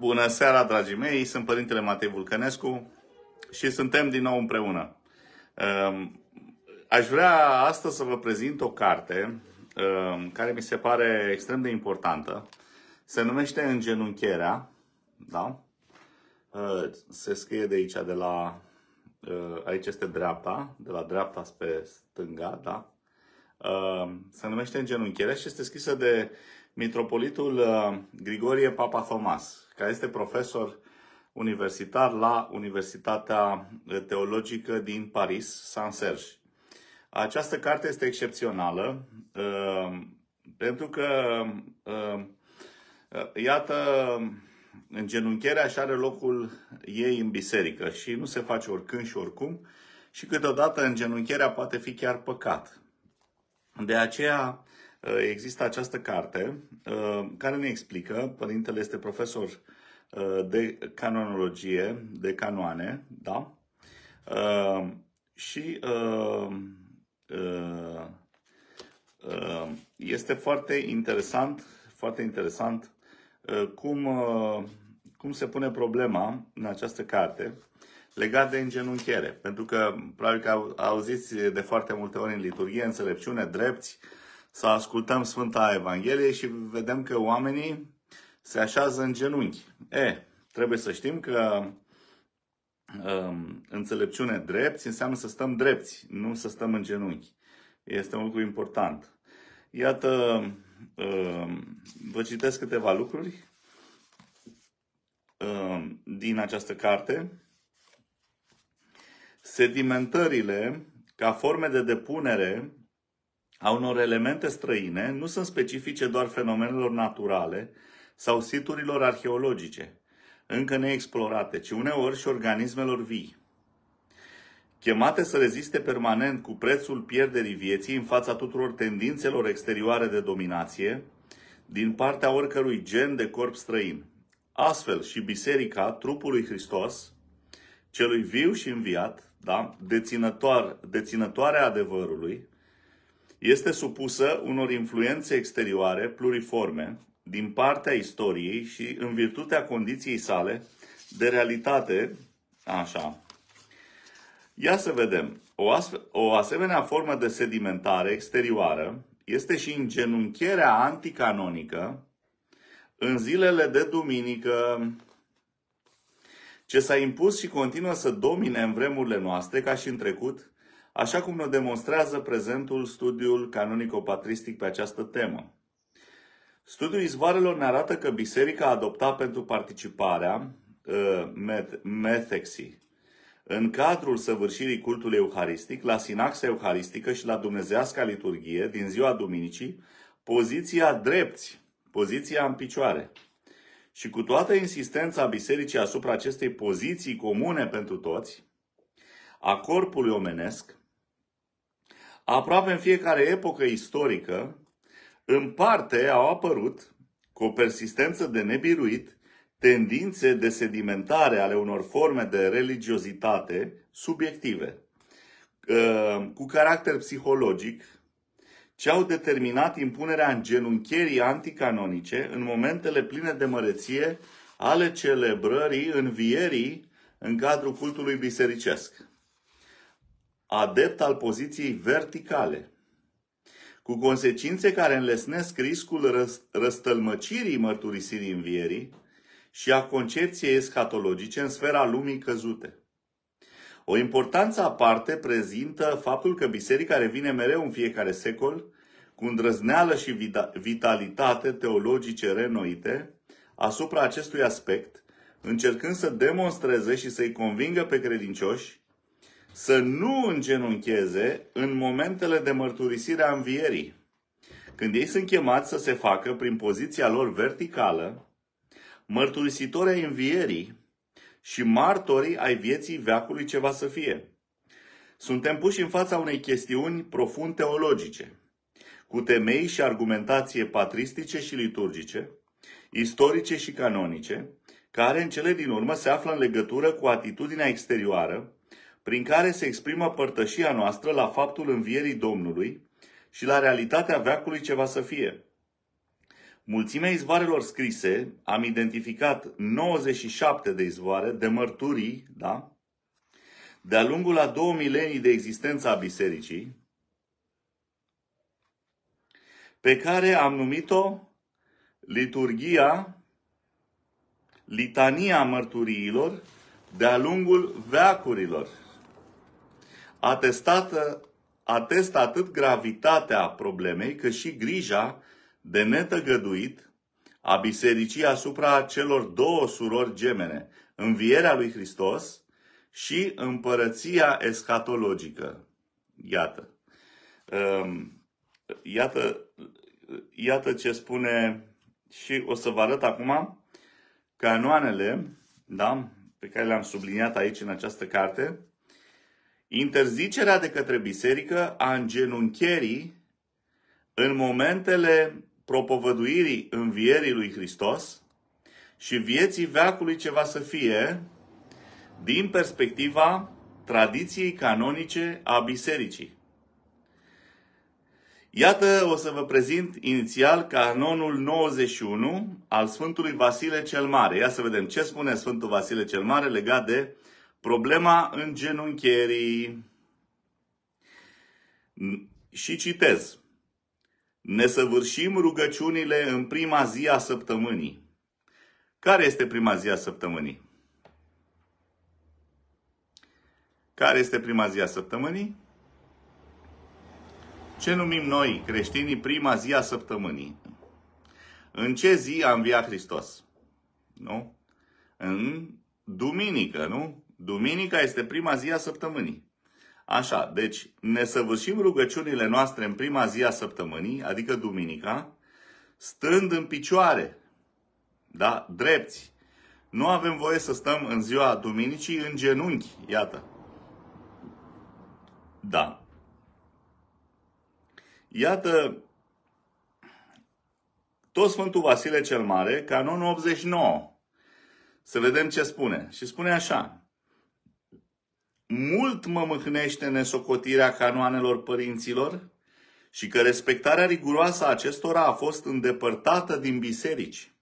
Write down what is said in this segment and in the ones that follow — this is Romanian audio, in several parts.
Bună seara, dragii mei! Sunt Părintele Matei Vulcănescu și suntem din nou împreună. Ehm, aș vrea astăzi să vă prezint o carte ehm, care mi se pare extrem de importantă. Se numește Îngenunchierea. Da? Ehm, se scrie de aici, de la... Aici este dreapta, de la dreapta spre stânga, da? Se numește Îngenunchierea și este scrisă de Mitropolitul Grigorie Papa Thomas, care este profesor universitar la Universitatea Teologică din Paris, Saint-Serge. Această carte este excepțională uh, pentru că, uh, uh, iată, îngenunchierea și are locul ei în biserică și nu se face oricând și oricum și câteodată îngenunchierea poate fi chiar păcat. De aceea, Uh, există această carte uh, care ne explică, părintele este profesor uh, de canonologie, de canoane, da? Și este foarte interesant, foarte interesant cum, cum se pune problema în această carte legat de îngenunchiere. Pentru că probabil că auziți de foarte multe ori în liturghie înțelepciune, drepți, să ascultăm Sfânta Evanghelie și vedem că oamenii se așează în genunchi. E, trebuie să știm că um, înțelepciune drepți înseamnă să stăm drepți, nu să stăm în genunchi. Este un lucru important. Iată, um, vă citesc câteva lucruri um, din această carte. Sedimentările, ca forme de depunere a unor elemente străine nu sunt specifice doar fenomenelor naturale sau siturilor arheologice, încă neexplorate, ci uneori și organismelor vii. Chemate să reziste permanent cu prețul pierderii vieții în fața tuturor tendințelor exterioare de dominație, din partea oricărui gen de corp străin. Astfel și biserica trupului Hristos, celui viu și înviat, da? deținătoar, deținătoarea adevărului, este supusă unor influențe exterioare pluriforme din partea istoriei și în virtutea condiției sale de realitate, așa. Ia să vedem. O, asf- o asemenea formă de sedimentare exterioară este și îngenunchierea anticanonică în zilele de duminică, ce s-a impus și continuă să domine în vremurile noastre ca și în trecut, așa cum ne demonstrează prezentul studiul canonico-patristic pe această temă. Studiul izvoarelor ne arată că biserica a adoptat pentru participarea uh, met- în cadrul săvârșirii cultului euharistic, la sinaxa euharistică și la dumnezeasca liturghie din ziua duminicii, poziția drepți, poziția în picioare. Și cu toată insistența bisericii asupra acestei poziții comune pentru toți, a corpului omenesc, aproape în fiecare epocă istorică, în parte au apărut, cu o persistență de nebiruit, tendințe de sedimentare ale unor forme de religiozitate subiective, uh, cu caracter psihologic, ce au determinat impunerea îngenunchierii anticanonice în momentele pline de măreție ale celebrării învierii în cadrul cultului bisericesc adept al poziției verticale, cu consecințe care înlesnesc riscul răstălmăcirii mărturisirii învierii și a concepției escatologice în sfera lumii căzute. O importanță aparte prezintă faptul că biserica revine mereu în fiecare secol cu îndrăzneală și vitalitate teologice renoite asupra acestui aspect, încercând să demonstreze și să-i convingă pe credincioși să nu îngenuncheze în momentele de mărturisire a învierii, când ei sunt chemați să se facă prin poziția lor verticală, mărturisitori ai învierii și martorii ai vieții veacului ce va să fie. Suntem puși în fața unei chestiuni profund teologice, cu temei și argumentație patristice și liturgice, istorice și canonice, care în cele din urmă se află în legătură cu atitudinea exterioară prin care se exprimă părtășia noastră la faptul învierii Domnului și la realitatea veacului ce va să fie. Mulțimea izvoarelor scrise, am identificat 97 de izvoare de mărturii, da? De-a lungul a două milenii de existență a bisericii, pe care am numit-o liturgia, litania mărturiilor de-a lungul veacurilor atestată, atestă atât gravitatea problemei, cât și grija de netăgăduit a bisericii asupra celor două surori gemene, învierea lui Hristos și împărăția escatologică. Iată. Ehm, iată, iată ce spune și o să vă arăt acum canoanele da, pe care le-am subliniat aici în această carte Interzicerea de către biserică a îngenuncherii în momentele propovăduirii învierii lui Hristos și vieții veacului ce va să fie din perspectiva tradiției canonice a bisericii. Iată, o să vă prezint inițial canonul 91 al Sfântului Vasile cel Mare. Ia să vedem ce spune Sfântul Vasile cel Mare legat de Problema în genunchierii. Și citez. Ne săvârșim rugăciunile în prima zi a săptămânii. Care este prima zi a săptămânii? Care este prima zi a săptămânii? Ce numim noi, creștinii, prima zi a săptămânii? În ce zi a înviat Hristos? Nu? În duminică, nu? Duminica este prima zi a săptămânii. Așa, deci ne săvârșim rugăciunile noastre în prima zi a săptămânii, adică duminica, stând în picioare, da, drepți. Nu avem voie să stăm în ziua duminicii în genunchi, iată. Da. Iată tot Sfântul Vasile cel Mare, canonul 89. Să vedem ce spune. Și spune așa mult mă mâhnește nesocotirea canoanelor părinților și că respectarea riguroasă a acestora a fost îndepărtată din biserici.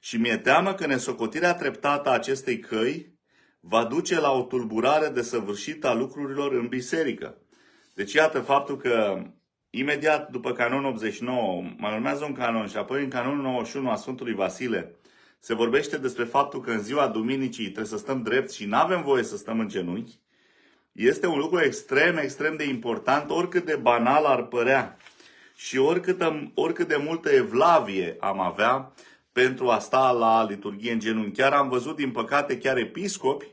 Și mi-e teamă că nesocotirea treptată a acestei căi va duce la o tulburare desăvârșită a lucrurilor în biserică. Deci iată faptul că imediat după canonul 89 mai urmează un canon și apoi în canonul 91 a Sfântului Vasile – se vorbește despre faptul că în ziua duminicii trebuie să stăm drept și nu avem voie să stăm în genunchi, este un lucru extrem, extrem de important, oricât de banal ar părea și oricât, oricât de multă evlavie am avea pentru a sta la liturghie în genunchi. Chiar am văzut, din păcate, chiar episcopi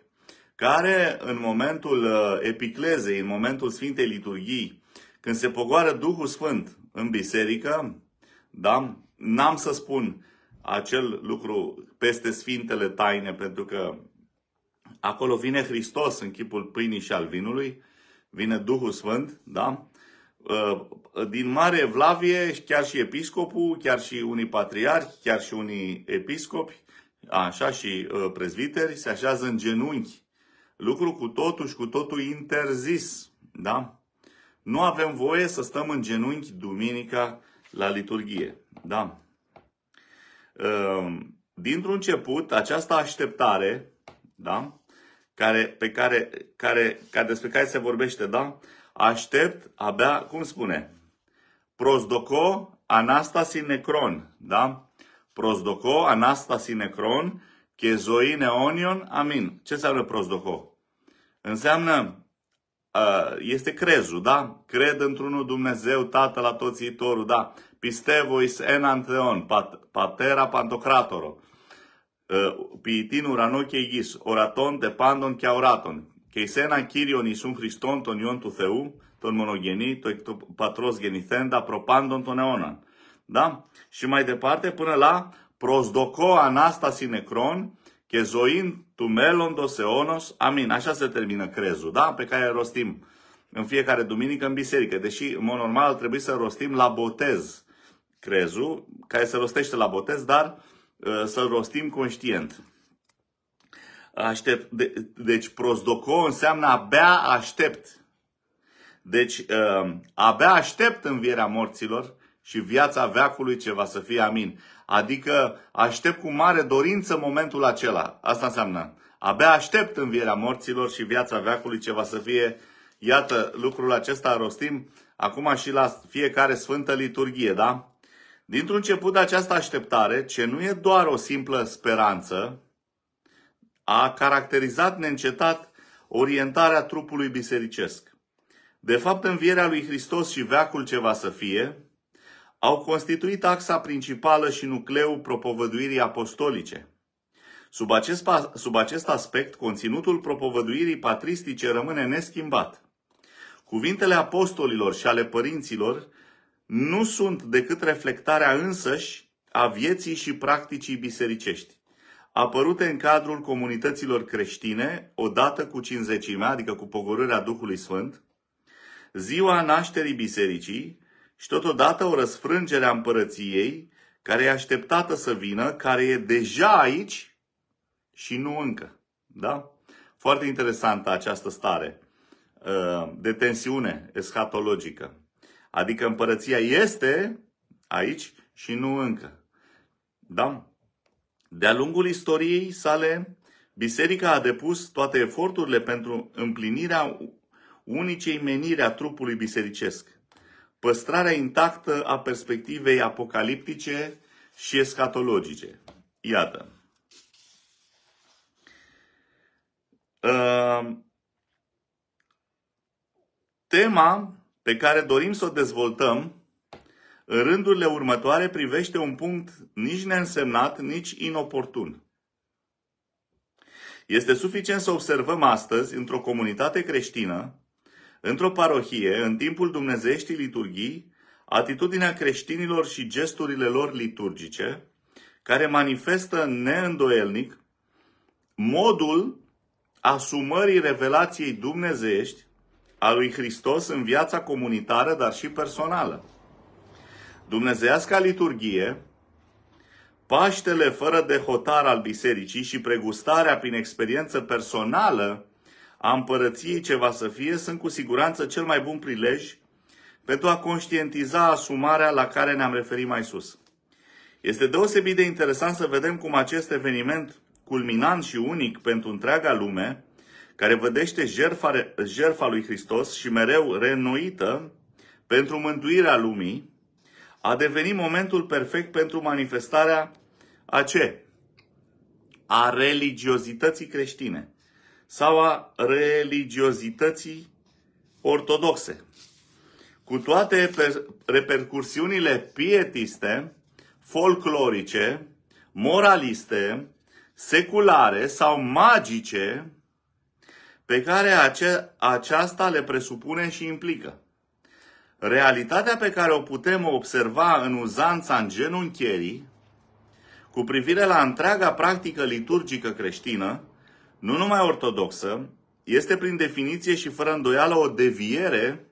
care în momentul uh, epiclezei, în momentul Sfintei Liturghii, când se pogoară Duhul Sfânt în biserică, da, n-am să spun acel lucru peste Sfintele Taine, pentru că acolo vine Hristos în chipul pâinii și al vinului, vine Duhul Sfânt, da? Uh, din mare evlavie, chiar și episcopul, chiar și unii patriarhi, chiar și unii episcopi, așa și uh, prezviteri, se așează în genunchi. Lucru cu totul și cu totul interzis, da? Nu avem voie să stăm în genunchi duminica la liturghie, da? Ehm, dintr-un început, această așteptare, da? Care, pe care, care, care, despre care se vorbește, da? Aștept abia, cum spune? Prosdoco anastasi necron, da? Prosdoco anastasi necron, chezoine onion, amin. Ce înseamnă prosdoco? Înseamnă ă, este crezul, da? Cred într-unul Dumnezeu, Tatăl, la toți țitorul, da? Πιστεύω εις έναν Θεόν, πα, Πατέρα Παντοκράτορο, ε, ποιητήν ουρανό και γης, τε πάντων και αοράτων, και εις έναν Κύριον Ιησούν Χριστόν τον Υιόν του Θεού, τον μονογενή, το εκ του πατρός γεννηθέντα προπάντων των αιώναν. Da? Și πάρτε που είναι λά, προσδοκώ ανάσταση νεκρών και ζωήν του μέλλοντος αιώνος. Αμήν. Așa σε τερμίνα κρέζου, da? Pe care rostim în fiecare duminică μήνυκα biserică. Deși, în mod normal, trebuie crezul, care se rostește la botez, dar uh, să-l rostim conștient. Aștept. De, deci prosdoco înseamnă abia aștept. Deci uh, abia aștept învierea morților și viața veacului ce va să fie amin. Adică aștept cu mare dorință momentul acela. Asta înseamnă abia aștept învierea morților și viața veacului ce va să fie. Iată, lucrul acesta rostim acum și la fiecare sfântă liturghie, da? Dintr-un început de această așteptare, ce nu e doar o simplă speranță, a caracterizat neîncetat orientarea trupului bisericesc. De fapt, învierea lui Hristos și veacul ce va să fie au constituit axa principală și nucleul propovăduirii apostolice. Sub acest, sub acest aspect, conținutul propovăduirii patristice rămâne neschimbat. Cuvintele apostolilor și ale părinților nu sunt decât reflectarea însăși a vieții și practicii bisericești, apărute în cadrul comunităților creștine, odată cu cinzecimea, adică cu pogorârea Duhului Sfânt, ziua nașterii bisericii și totodată o răsfrângere a împărăției, care e așteptată să vină, care e deja aici și nu încă. Da? Foarte interesantă această stare uh, de tensiune eschatologică. Adică împărăția este aici și nu încă. Da? De-a lungul istoriei sale, biserica a depus toate eforturile pentru împlinirea unicei menire a trupului bisericesc. Păstrarea intactă a perspectivei apocaliptice și escatologice. Iată. Uh, tema pe care dorim să o dezvoltăm, în rândurile următoare privește un punct nici neînsemnat, nici inoportun. Este suficient să observăm astăzi, într-o comunitate creștină, într-o parohie, în timpul dumnezeieștii liturghii, atitudinea creștinilor și gesturile lor liturgice, care manifestă neîndoielnic modul asumării revelației dumnezeiești a lui Hristos în viața comunitară, dar și personală. Dumnezeiasca liturghie, Paștele fără de hotar al bisericii și pregustarea prin experiență personală a împărăției ce va să fie sunt cu siguranță cel mai bun prilej pentru a conștientiza asumarea la care ne-am referit mai sus. Este deosebit de interesant să vedem cum acest eveniment culminant și unic pentru întreaga lume care vădește jertfa, jertfa lui Hristos și mereu reînnoită pentru mântuirea lumii, a devenit momentul perfect pentru manifestarea a ce? A religiozității creștine sau a religiozității ortodoxe. Cu toate repercursiunile pietiste, folclorice, moraliste, seculare sau magice pe care ace- aceasta le presupune și implică. Realitatea pe care o putem observa în uzanța în genunchierii, cu privire la întreaga practică liturgică creștină, nu numai ortodoxă, este prin definiție și fără îndoială o deviere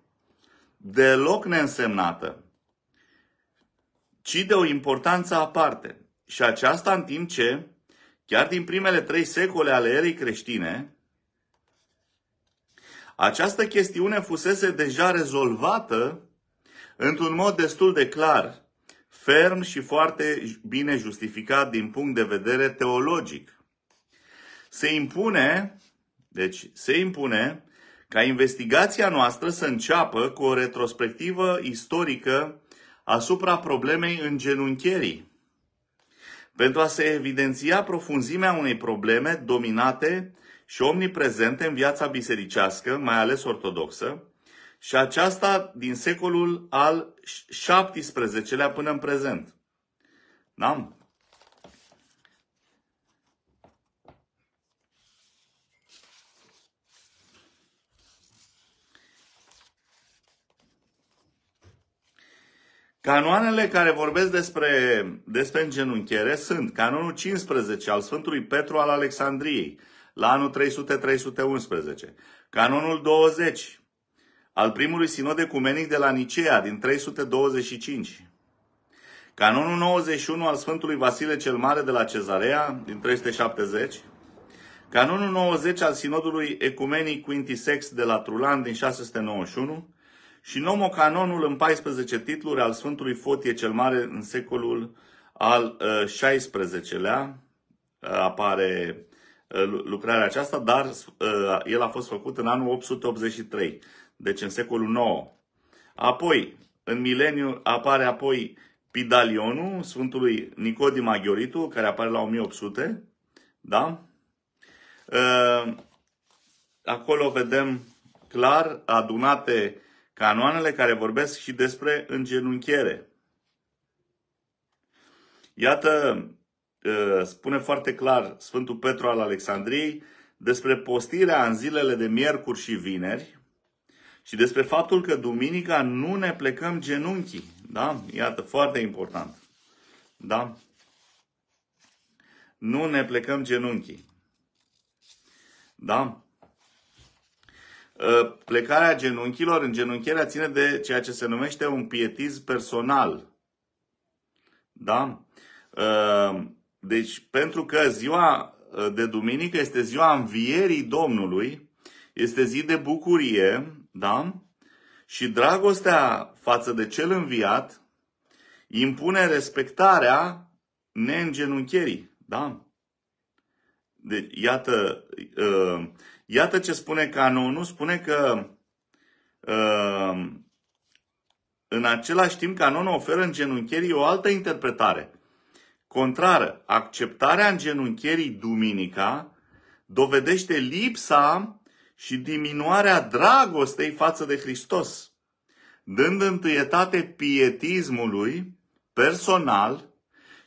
deloc neînsemnată, ci de o importanță aparte. Și aceasta în timp ce, chiar din primele trei secole ale erei creștine, această chestiune fusese deja rezolvată într-un mod destul de clar, ferm și foarte bine justificat din punct de vedere teologic. Se impune, deci se impune ca investigația noastră să înceapă cu o retrospectivă istorică asupra problemei îngenunchierii, pentru a se evidenția profunzimea unei probleme dominate și omniprezente în viața bisericească, mai ales ortodoxă, și aceasta din secolul al XVII-lea până în prezent. N-am? Canoanele care vorbesc despre, despre îngenunchiere sunt canonul 15 al Sfântului Petru al Alexandriei, la anul 300-311. Canonul 20 al primului sinod ecumenic de la Nicea din 325. Canonul 91 al Sfântului Vasile cel Mare de la Cezarea din 370. Canonul 90 al sinodului ecumenic Quintisex de la Trulan din 691 și nomocanonul în 14 titluri al Sfântului Fotie cel Mare în secolul al XVI-lea, uh, uh, apare Uh, lucrarea aceasta, dar uh, el a fost făcut în anul 883, deci în secolul IX. Apoi, în mileniu apare apoi Pidalionul Sfântului Nicodim Aghioritu, care apare la 1800, da? Uh, acolo vedem clar adunate canoanele care vorbesc și despre îngenunchiere. Iată Uh, spune foarte clar Sfântul Petru al Alexandriei despre postirea în zilele de miercuri și vineri și despre faptul că duminica nu ne plecăm genunchii. Da? Iată, foarte important. Da? Nu ne plecăm genunchii. Da? Uh, plecarea genunchilor, în genunchierea ține de ceea ce se numește un pietiz personal. Da? Uh, deci, pentru că ziua ă, de duminică este ziua învierii Domnului, este zi de bucurie, da? Și dragostea față de cel înviat impune respectarea neîngenuncherii, da? Deci, iată, uh, iată ce spune canonul, spune că uh, în același timp canonul oferă în genunchierii o altă interpretare contrară. Acceptarea îngenunchierii duminica dovedește lipsa și diminuarea dragostei față de Hristos, dând întâietate pietismului personal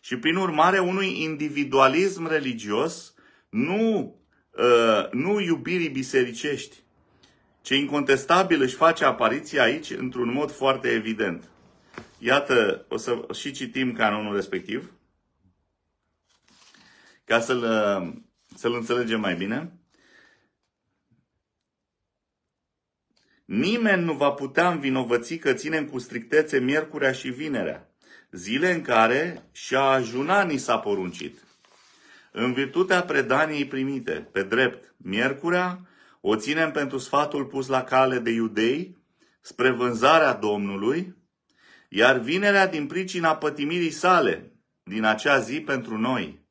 și prin urmare unui individualism religios, nu, uh, nu iubirii bisericești, ce incontestabil își face apariția aici într-un mod foarte evident. Iată, o să și citim canonul respectiv. Ca să-l, uh, să-l înțelegem mai bine. Nimeni nu va putea învinovăți că ținem cu strictețe miercurea și vinerea, zile în care și a ajuna ni s-a poruncit. În virtutea predaniei primite, pe drept, miercurea, o ținem pentru sfatul pus la cale de iudei, spre vânzarea Domnului, iar vinerea din pricina pătimirii sale, din acea zi pentru noi.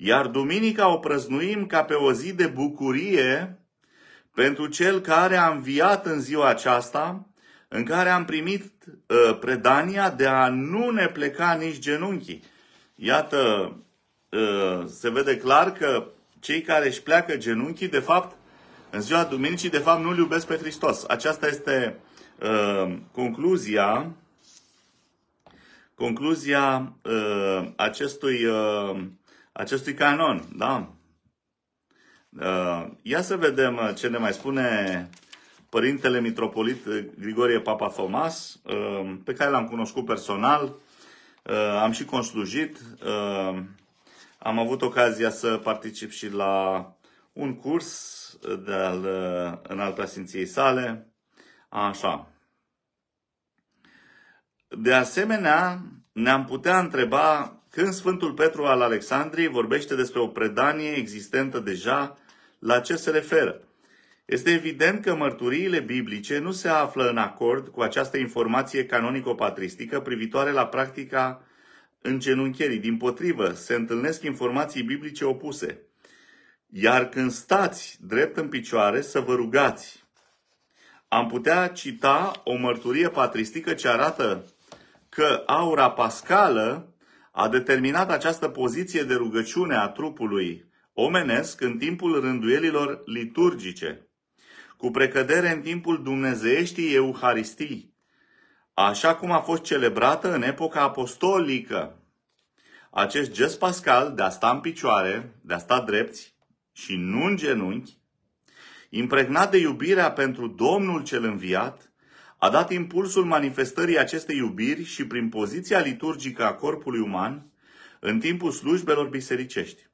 Iar duminica o prăznuim ca pe o zi de bucurie pentru cel care a înviat în ziua aceasta, în care am primit uh, predania de a nu ne pleca nici genunchii. Iată, uh, se vede clar că cei care își pleacă genunchii, de fapt, în ziua duminicii, de fapt, nu îl iubesc pe Hristos. Aceasta este uh, concluzia concluzia uh, acestui uh, acestui canon. Da? Uh, ia să vedem uh, ce ne mai spune Părintele Mitropolit uh, Grigorie Papa Thomas, pe care l-am cunoscut personal, am și conslujit, am avut ocazia să particip și la un curs de al, în alta Sfinției sale. Așa. De asemenea, ne-am putea întreba când Sfântul Petru al Alexandriei vorbește despre o predanie existentă deja, la ce se referă? Este evident că mărturiile biblice nu se află în acord cu această informație canonico-patristică privitoare la practica îngenunchierii. Din potrivă, se întâlnesc informații biblice opuse. Iar când stați drept în picioare, să vă rugați. Am putea cita o mărturie patristică ce arată că aura pascală a determinat această poziție de rugăciune a trupului omenesc în timpul rânduielilor liturgice, cu precădere în timpul dumnezeieștii Euharistii, așa cum a fost celebrată în epoca apostolică. Acest gest pascal de a sta în picioare, de a sta drepți și nu în genunchi, impregnat de iubirea pentru Domnul cel înviat, a dat impulsul manifestării acestei iubiri și prin poziția liturgică a corpului uman în timpul slujbelor bisericești.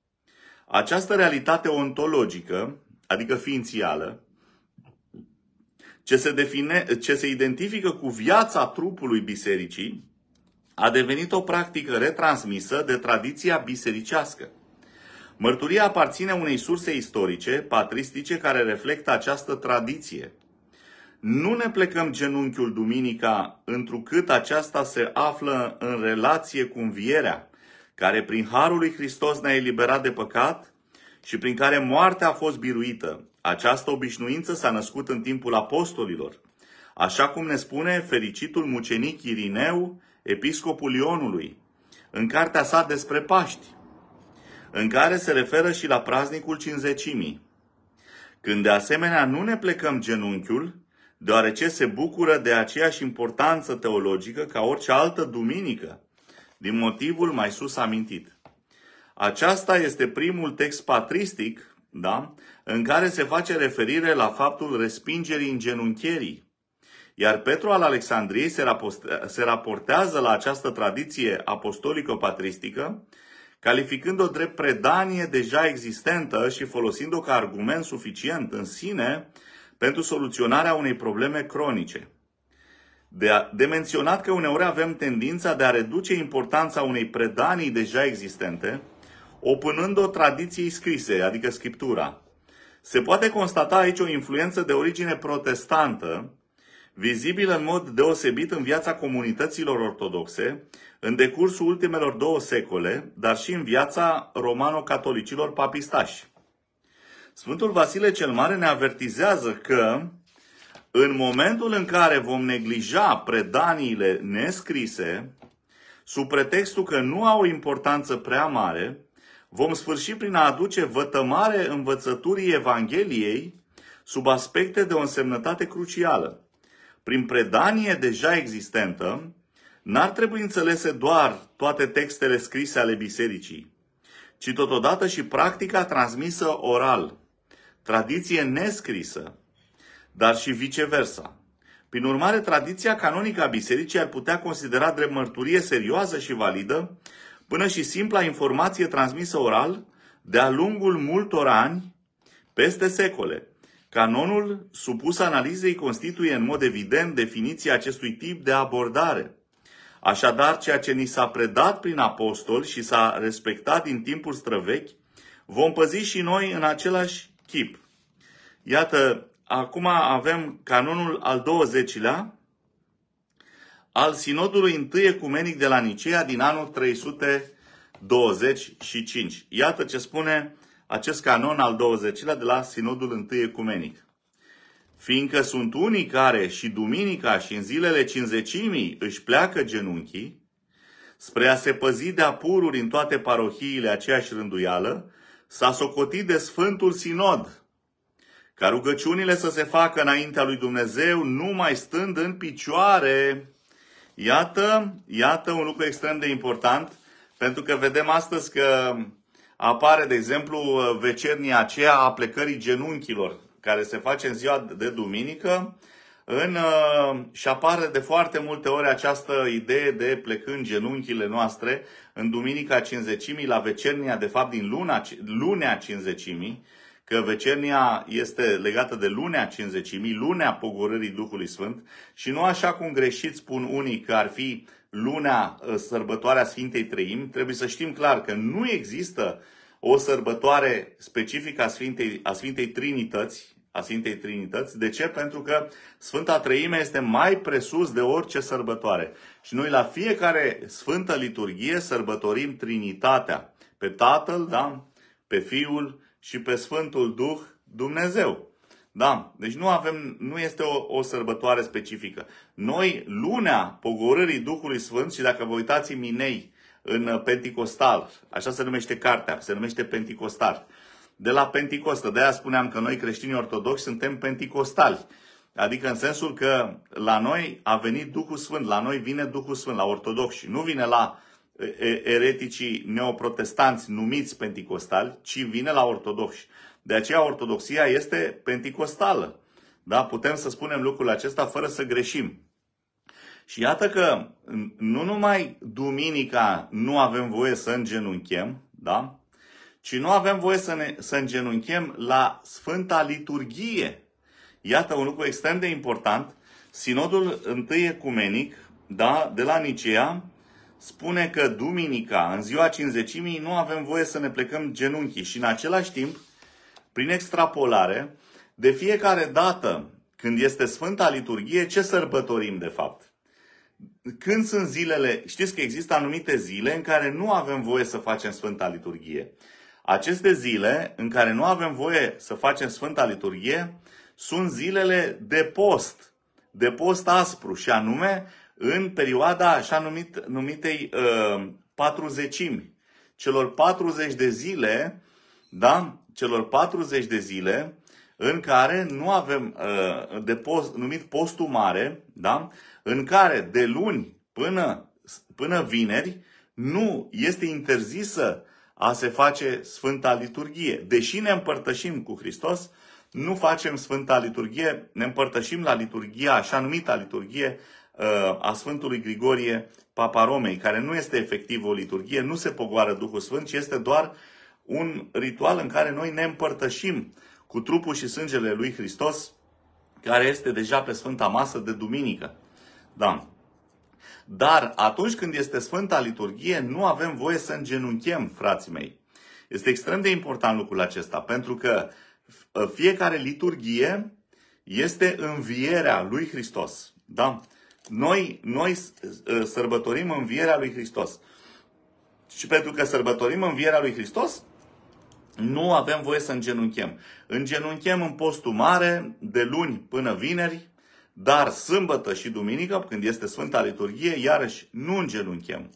Această realitate ontologică, adică ființială, ce se, define, ce se identifică cu viața trupului bisericii, a devenit o practică retransmisă de tradiția bisericească. Mărturia aparține unei surse istorice, patristice, care reflectă această tradiție – nu ne plecăm genunchiul duminica, întrucât aceasta se află în relație cu învierea, care prin Harul lui Hristos ne-a eliberat de păcat și prin care moartea a fost biruită. Această obișnuință s-a născut în timpul apostolilor. Așa cum ne spune fericitul mucenic Irineu, episcopul Lionului, în cartea sa despre Paști, în care se referă și la praznicul cinzecimii. Când de asemenea nu ne plecăm genunchiul, deoarece se bucură de aceeași importanță teologică ca orice altă duminică, din motivul mai sus amintit. Aceasta este primul text patristic, da, în care se face referire la faptul respingerii genunchierii. Iar Petru al Alexandriei se raportează la această tradiție apostolico-patristică, calificând-o drept predanie deja existentă și folosind-o ca argument suficient în sine pentru soluționarea unei probleme cronice. De, a, de menționat că uneori avem tendința de a reduce importanța unei predanii deja existente, opunând-o tradiției scrise, adică scriptura. Se poate constata aici o influență de origine protestantă, vizibilă în mod deosebit în viața comunităților ortodoxe, în decursul ultimelor două secole, dar și în viața romano-catolicilor papistași. Sfântul Vasile cel Mare ne avertizează că în momentul în care vom neglija predaniile nescrise, sub pretextul că nu au o importanță prea mare, vom sfârși prin a aduce vătămare învățăturii Evangheliei sub aspecte de o însemnătate crucială. Prin predanie deja existentă, n-ar trebui înțelese doar toate textele scrise ale bisericii, ci totodată și practica transmisă oral tradiție nescrisă, dar și viceversa. Prin urmare, tradiția canonică a bisericii ar putea considera drept mărturie serioasă și validă până și simpla informație transmisă oral de-a lungul multor ani, peste secole. Canonul supus analizei constituie în mod evident definiția acestui tip de abordare. Așadar, ceea ce ni s-a predat prin apostol și s-a respectat din timpul străvechi, vom păzi și noi în același chip. Iată, acum avem canonul al 20-lea al Sinodului întâi ecumenic de la Nicea din anul 325. Iată ce spune acest canon al 20-lea de la Sinodul întâi ecumenic. Fiindcă sunt unii care și duminica și în zilele cinzecimii își pleacă genunchii, spre a se păzi de apururi în toate parohiile aceeași rânduială, s-a socotit de Sfântul Sinod ca rugăciunile să se facă înaintea lui Dumnezeu numai stând în picioare. Iată, iată un lucru extrem de important, pentru că vedem astăzi că apare, de exemplu, vecernia aceea a plecării genunchilor, care se face în ziua de duminică, în, uh, și apare de foarte multe ori această idee de plecând genunchile noastre în Duminica Cinzecimii, la vecernia, de fapt, din luna, lunea Cinzecimii, că vecernia este legată de lunea Cinzecimii, lunea pogorârii Duhului Sfânt și nu așa cum greșit spun unii că ar fi lunea uh, sărbătoarea Sfintei Trăim, trebuie să știm clar că nu există o sărbătoare specifică a Sfintei, a Sfintei Trinități, a Sfintei Trinități. De ce? Pentru că Sfânta Treime este mai presus de orice sărbătoare. Și noi la fiecare Sfântă Liturghie sărbătorim Trinitatea. Pe Tatăl, da? pe Fiul și pe Sfântul Duh Dumnezeu. Da, deci nu avem, nu este o, o sărbătoare specifică. Noi, lunea pogorârii Duhului Sfânt și dacă vă uitați minei în Pentecostal, așa se numește cartea, se numește Pentecostal de la Pentecostă. De-aia spuneam că noi creștini ortodoxi suntem penticostali. Adică în sensul că la noi a venit Duhul Sfânt, la noi vine Duhul Sfânt, la ortodoxi. Nu vine la ereticii neoprotestanți numiți penticostali, ci vine la ortodoxi. De aceea ortodoxia este penticostală. Da? Putem să spunem lucrul acesta fără să greșim. Și iată că nu numai duminica nu avem voie să îngenunchem, da? ci nu avem voie să, ne, să îngenunchem la Sfânta Liturghie. Iată un lucru extrem de important. Sinodul întâi ecumenic, da, de la Nicea, spune că duminica, în ziua cinzecimii, nu avem voie să ne plecăm genunchii și în același timp, prin extrapolare, de fiecare dată când este Sfânta Liturghie, ce sărbătorim de fapt? Când sunt zilele, știți că există anumite zile în care nu avem voie să facem Sfânta Liturghie. Aceste zile în care nu avem voie să facem Sfânta Liturghie sunt zilele de post, de post aspru și anume în perioada așa numit, numitei uh, patruzecimi, celor 40 de zile, da, celor 40 de zile în care nu avem uh, de post, numit postul mare, da, în care de luni până, până vineri nu este interzisă a se face Sfânta Liturghie. Deși ne împărtășim cu Hristos, nu facem Sfânta Liturghie, ne împărtășim la liturghia, așa numită liturghie, uh, a Sfântului Grigorie Papa Romei, care nu este efectiv o liturghie, nu se pogoară Duhul Sfânt, ci este doar un ritual în care noi ne împărtășim cu trupul și sângele lui Hristos, care este deja pe Sfânta Masă de duminică. Da. Dar atunci când este Sfânta Liturghie, nu avem voie să îngenunchem, frații mei. Este extrem de important lucrul acesta, pentru că fiecare liturghie este învierea lui Hristos. Da? Noi, noi sărbătorim învierea lui Hristos. Și pentru că sărbătorim învierea lui Hristos, nu avem voie să îngenunchem. Îngenunchem în postul mare, de luni până vineri, dar sâmbătă și duminică, când este Sfânta Liturghie, iarăși nu îngenunchem.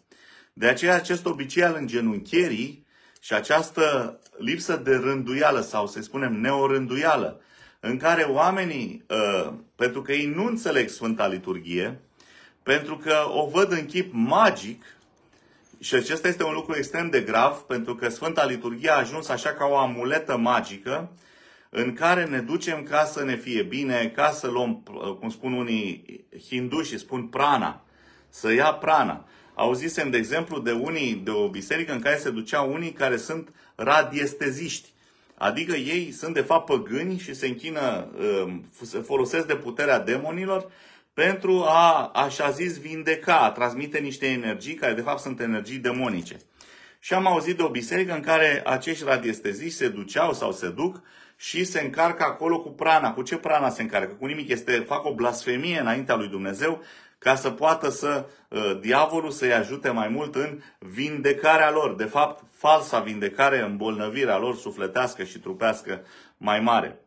De aceea acest obicei al îngenunchierii și această lipsă de rânduială sau să spunem neorânduială, în care oamenii, ă, pentru că ei nu înțeleg Sfânta Liturghie, pentru că o văd în chip magic, și acesta este un lucru extrem de grav, pentru că Sfânta Liturghie a ajuns așa ca o amuletă magică, în care ne ducem ca să ne fie bine, ca să luăm, uh, cum spun unii hinduși, spun prana, să ia prana. Auzisem, de exemplu, de unii, de o biserică în care se duceau unii care sunt radiesteziști. Adică ei sunt de fapt păgâni și se închină, um, se folosesc de puterea demonilor pentru a, așa zis, vindeca, a transmite niște energii care de fapt sunt energii demonice. Și am auzit de o biserică în care acești radiesteziști se duceau sau se duc și se încarcă acolo cu prana. Cu ce prana se încarcă? Cu nimic. Este, fac o blasfemie înaintea lui Dumnezeu ca să poată să uh, diavolul să-i ajute mai mult în vindecarea lor. De fapt, falsa vindecare, îmbolnăvirea lor sufletească și trupească mai mare.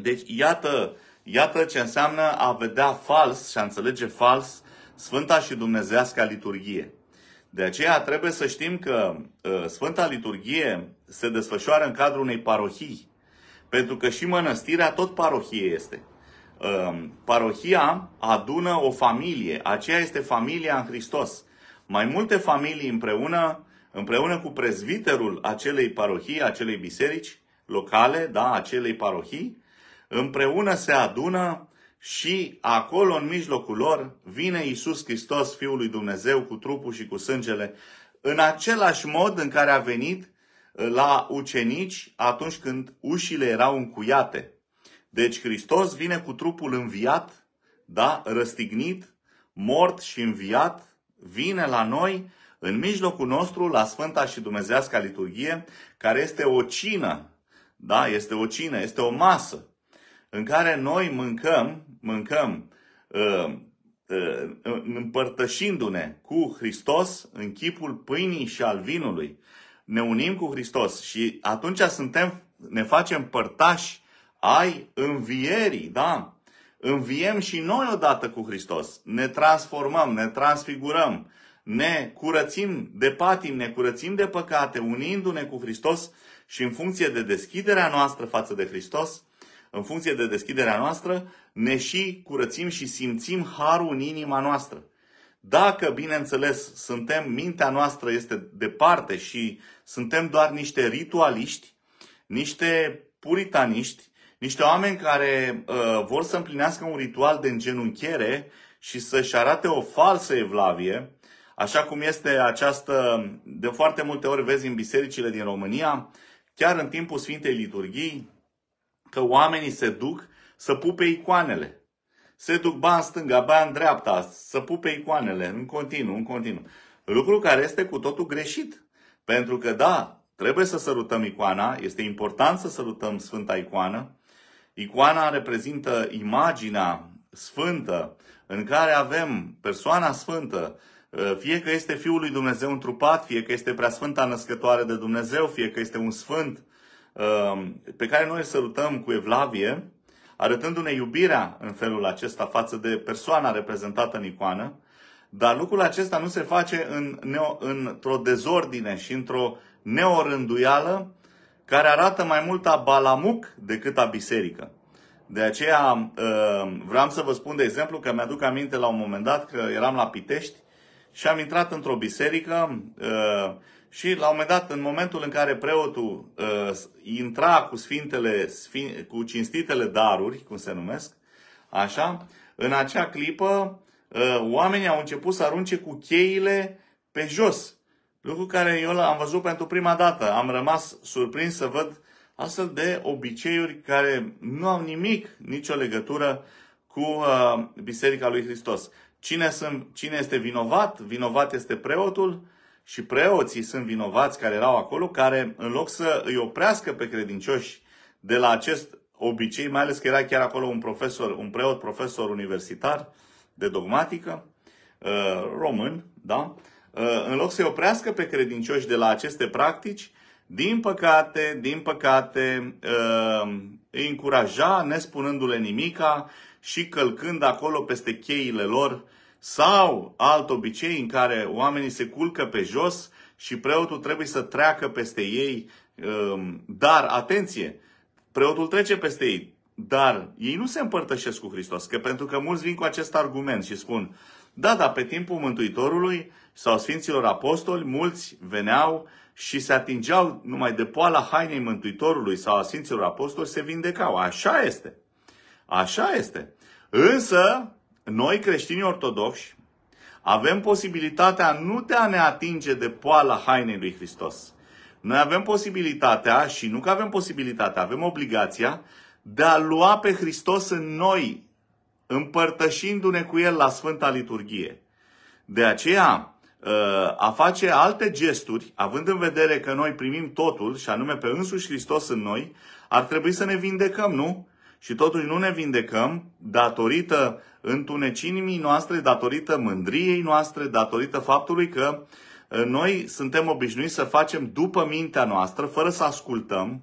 Deci, iată, iată ce înseamnă a vedea fals și a înțelege fals Sfânta și Dumnezească liturghie. De aceea trebuie să știm că uh, Sfânta Liturghie se desfășoară în cadrul unei parohii, pentru că și mănăstirea tot parohie este. Ehm, parohia adună o familie. Aceea este familia în Hristos. Mai multe familii împreună, împreună cu prezviterul acelei parohii, acelei biserici locale, da, acelei parohii, împreună se adună și acolo, în mijlocul lor, vine Isus Hristos, Fiul lui Dumnezeu, cu trupul și cu sângele, în același mod în care a venit la ucenici atunci când ușile erau încuiate. Deci Hristos vine cu trupul înviat, da, răstignit, mort și înviat, vine la noi în mijlocul nostru la Sfânta și Dumnezească Liturghie, care este o cină, da, este o cină, este o masă, în care noi mâncăm, mâncăm ă, ă, împărtășindu-ne cu Hristos în chipul pâinii și al vinului ne unim cu Hristos și atunci suntem, ne facem părtași ai învierii, da? Înviem și noi odată cu Hristos. Ne transformăm, ne transfigurăm, ne curățim de patim, ne curățim de păcate, unindu-ne cu Hristos și în funcție de deschiderea noastră față de Hristos, în funcție de deschiderea noastră, ne și curățim și simțim harul în inima noastră. Dacă, bineînțeles, suntem, mintea noastră este departe și suntem doar niște ritualiști, niște puritaniști, niște oameni care uh, vor să împlinească un ritual de îngenunchiere și să-și arate o falsă evlavie, așa cum este această, de foarte multe ori vezi în bisericile din România, chiar în timpul Sfintei Liturghii, că oamenii se duc să pupe icoanele. Se duc ba în stânga, ba în dreapta, să pupe icoanele, în continuu, în continuu. Lucru care este cu totul greșit. Pentru că, da, trebuie să sărutăm icoana, este important să sărutăm Sfânta Icoană. Icoana reprezintă imaginea sfântă în care avem persoana sfântă, fie că este Fiul lui Dumnezeu întrupat, fie că este prea sfânta Născătoare de Dumnezeu, fie că este un sfânt uh, pe care noi îl sărutăm cu evlavie, arătându-ne iubirea în felul acesta față de persoana reprezentată în icoană, dar lucrul acesta nu se face în, într-o dezordine și într-o neorânduială care arată mai mult a balamuc decât a biserică. De aceea uh, vreau să vă spun de exemplu că mi-aduc aminte la un moment dat că eram la Pitești și am intrat într-o biserică uh, și la un moment dat, în momentul în care preotul uh, intra cu sfintele, sfin, cu cinstitele daruri, cum se numesc, așa, în acea clipă uh, oamenii au început să arunce cu cheile pe jos. Lucru care eu l-am văzut pentru prima dată. Am rămas surprins să văd astfel de obiceiuri care nu au nimic, nicio legătură cu uh, Biserica lui Hristos. Cine, sunt, cine este vinovat? Vinovat este preotul și preoții sunt vinovați care erau acolo, care în loc să îi oprească pe credincioși de la acest obicei, mai ales că era chiar acolo un profesor, un preot profesor universitar de dogmatică, uh, român, da? Uh, în loc să-i oprească pe credincioși de la aceste practici, din păcate, din păcate, uh, îi încuraja, nespunându-le nimica și călcând acolo peste cheile lor sau alt obicei în care oamenii se culcă pe jos și preotul trebuie să treacă peste ei. Um, dar, atenție, preotul trece peste ei, dar ei nu se împărtășesc cu Hristos. Că pentru că mulți vin cu acest argument și spun, da, da, pe timpul Mântuitorului sau Sfinților Apostoli, mulți veneau și se atingeau numai de poala hainei Mântuitorului sau a Sfinților Apostoli, se vindecau. Așa este. Așa este. Însă, noi creștini ortodoxi avem posibilitatea nu de a ne atinge de poala hainei lui Hristos. Noi avem posibilitatea și nu că avem posibilitatea, avem obligația de a lua pe Hristos în noi, împărtășindu-ne cu El la Sfânta Liturghie. De aceea, ă, a face alte gesturi, având în vedere că noi primim totul, și anume pe însuși Hristos în noi, ar trebui să ne vindecăm, nu? Și totuși nu ne vindecăm datorită întunecinimii noastre, datorită mândriei noastre, datorită faptului că uh, noi suntem obișnuiți să facem după mintea noastră, fără să ascultăm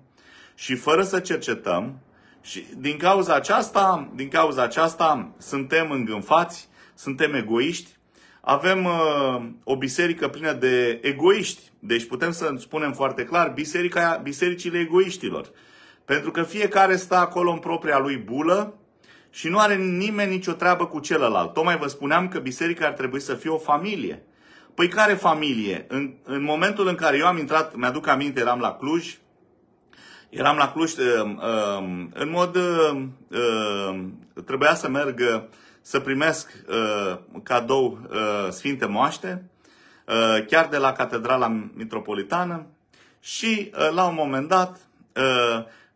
și fără să cercetăm. Și din cauza aceasta, din cauza aceasta suntem îngânfați, suntem egoiști, avem uh, o biserică plină de egoiști. Deci putem să spunem foarte clar, biserica, bisericile egoiștilor. Pentru că fiecare stă acolo în propria lui bulă, și nu are nimeni nicio treabă cu celălalt. Tocmai vă spuneam că biserica ar trebui să fie o familie. Păi care familie? În, în momentul în care eu am intrat, mi-aduc aminte, eram la Cluj, eram la Cluj, uh, um, în mod, uh, um, trebuia să merg uh, să primesc cadou Sfinte Moaște, chiar de la Catedrala Metropolitană și la un moment dat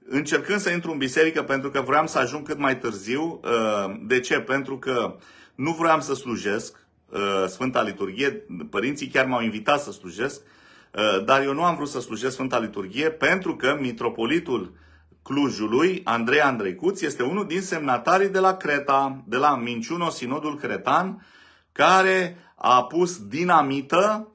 încercând să intru în biserică pentru că vreau să ajung cât mai târziu. Uh, de ce? Pentru că nu vreau să slujesc uh, Sfânta Liturghie. Părinții chiar m-au invitat să slujesc, uh, dar eu nu am vrut să slujesc Sfânta Liturghie pentru că mitropolitul Clujului, Andrei Andreicuț, este unul din semnatarii de la Creta, de la Minciuno, Sinodul Cretan, care a pus dinamită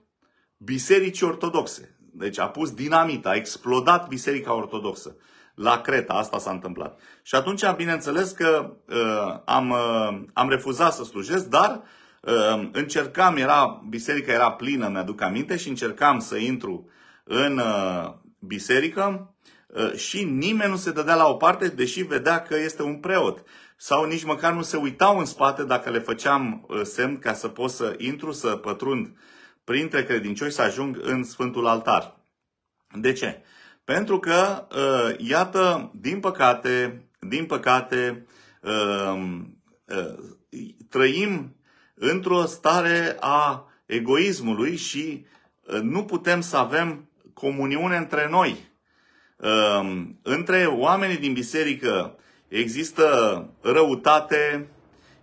bisericii ortodoxe. Deci a pus dinamita, a explodat Biserica Ortodoxă la Creta. Asta s-a întâmplat. Și atunci, bineînțeles că uh, am, uh, am refuzat să slujesc, dar uh, încercam, era, biserica era plină, mi-aduc aminte, și încercam să intru în uh, biserică uh, și nimeni nu se dădea la o parte, deși vedea că este un preot. Sau nici măcar nu se uitau în spate dacă le făceam uh, semn ca să pot să intru, să pătrund printre credincioși, să ajung în Sfântul Altar. De ce? Pentru că, uh, iată, din păcate, din păcate, um, uh, trăim într-o stare a egoismului și uh, nu putem să avem comuniune între noi. Um, între oamenii din biserică există răutate,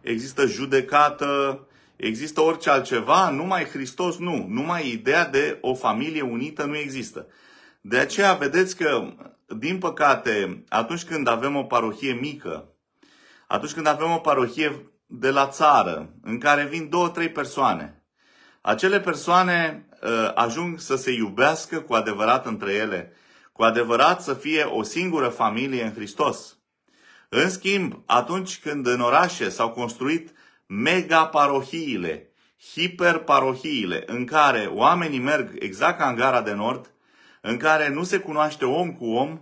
există judecată, există orice altceva, numai Hristos nu, numai ideea de o familie unită nu există. De aceea vedeți că, din păcate, atunci când avem o parohie mică, atunci când avem o parohie de la țară, în care vin două, trei persoane, acele persoane uh, ajung să se iubească cu adevărat între ele, cu adevărat să fie o singură familie în Hristos. În schimb, atunci când în orașe s-au construit mega parohiile, hiperparohiile, în care oamenii merg exact ca în gara de nord, în care nu se cunoaște om cu om,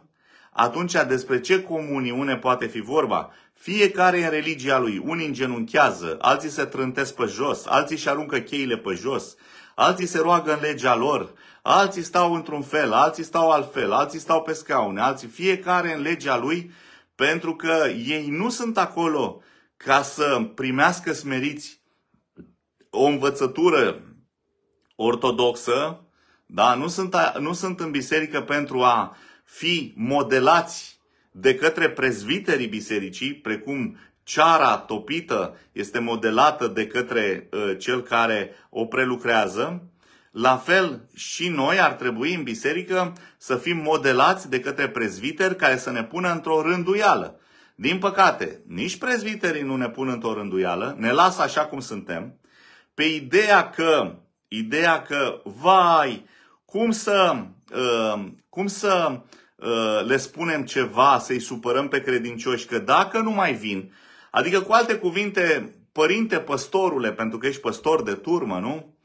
atunci despre ce comuniune poate fi vorba? Fiecare în religia lui, unii îngenunchează, alții se trântesc pe jos, alții și aruncă cheile pe jos, alții se roagă în legea lor, alții stau într-un fel, alții stau altfel, alții stau pe scaune, alții fiecare în legea lui, pentru că ei nu sunt acolo ca să primească smeriți o învățătură ortodoxă, da? Nu, sunt, nu sunt în biserică pentru a fi modelați de către prezviterii bisericii, precum ceara topită este modelată de către uh, cel care o prelucrează, la fel și noi ar trebui în biserică să fim modelați de către prezviteri care să ne pună într-o rânduială. Din păcate, nici prezviterii nu ne pun într-o rânduială, ne lasă așa cum suntem, pe ideea că, ideea că, vai, cum să, uh, cum să uh, le spunem ceva, să-i supărăm pe credincioși că dacă nu mai vin, adică cu alte cuvinte, părinte păstorule, pentru că ești păstor de turmă, nu?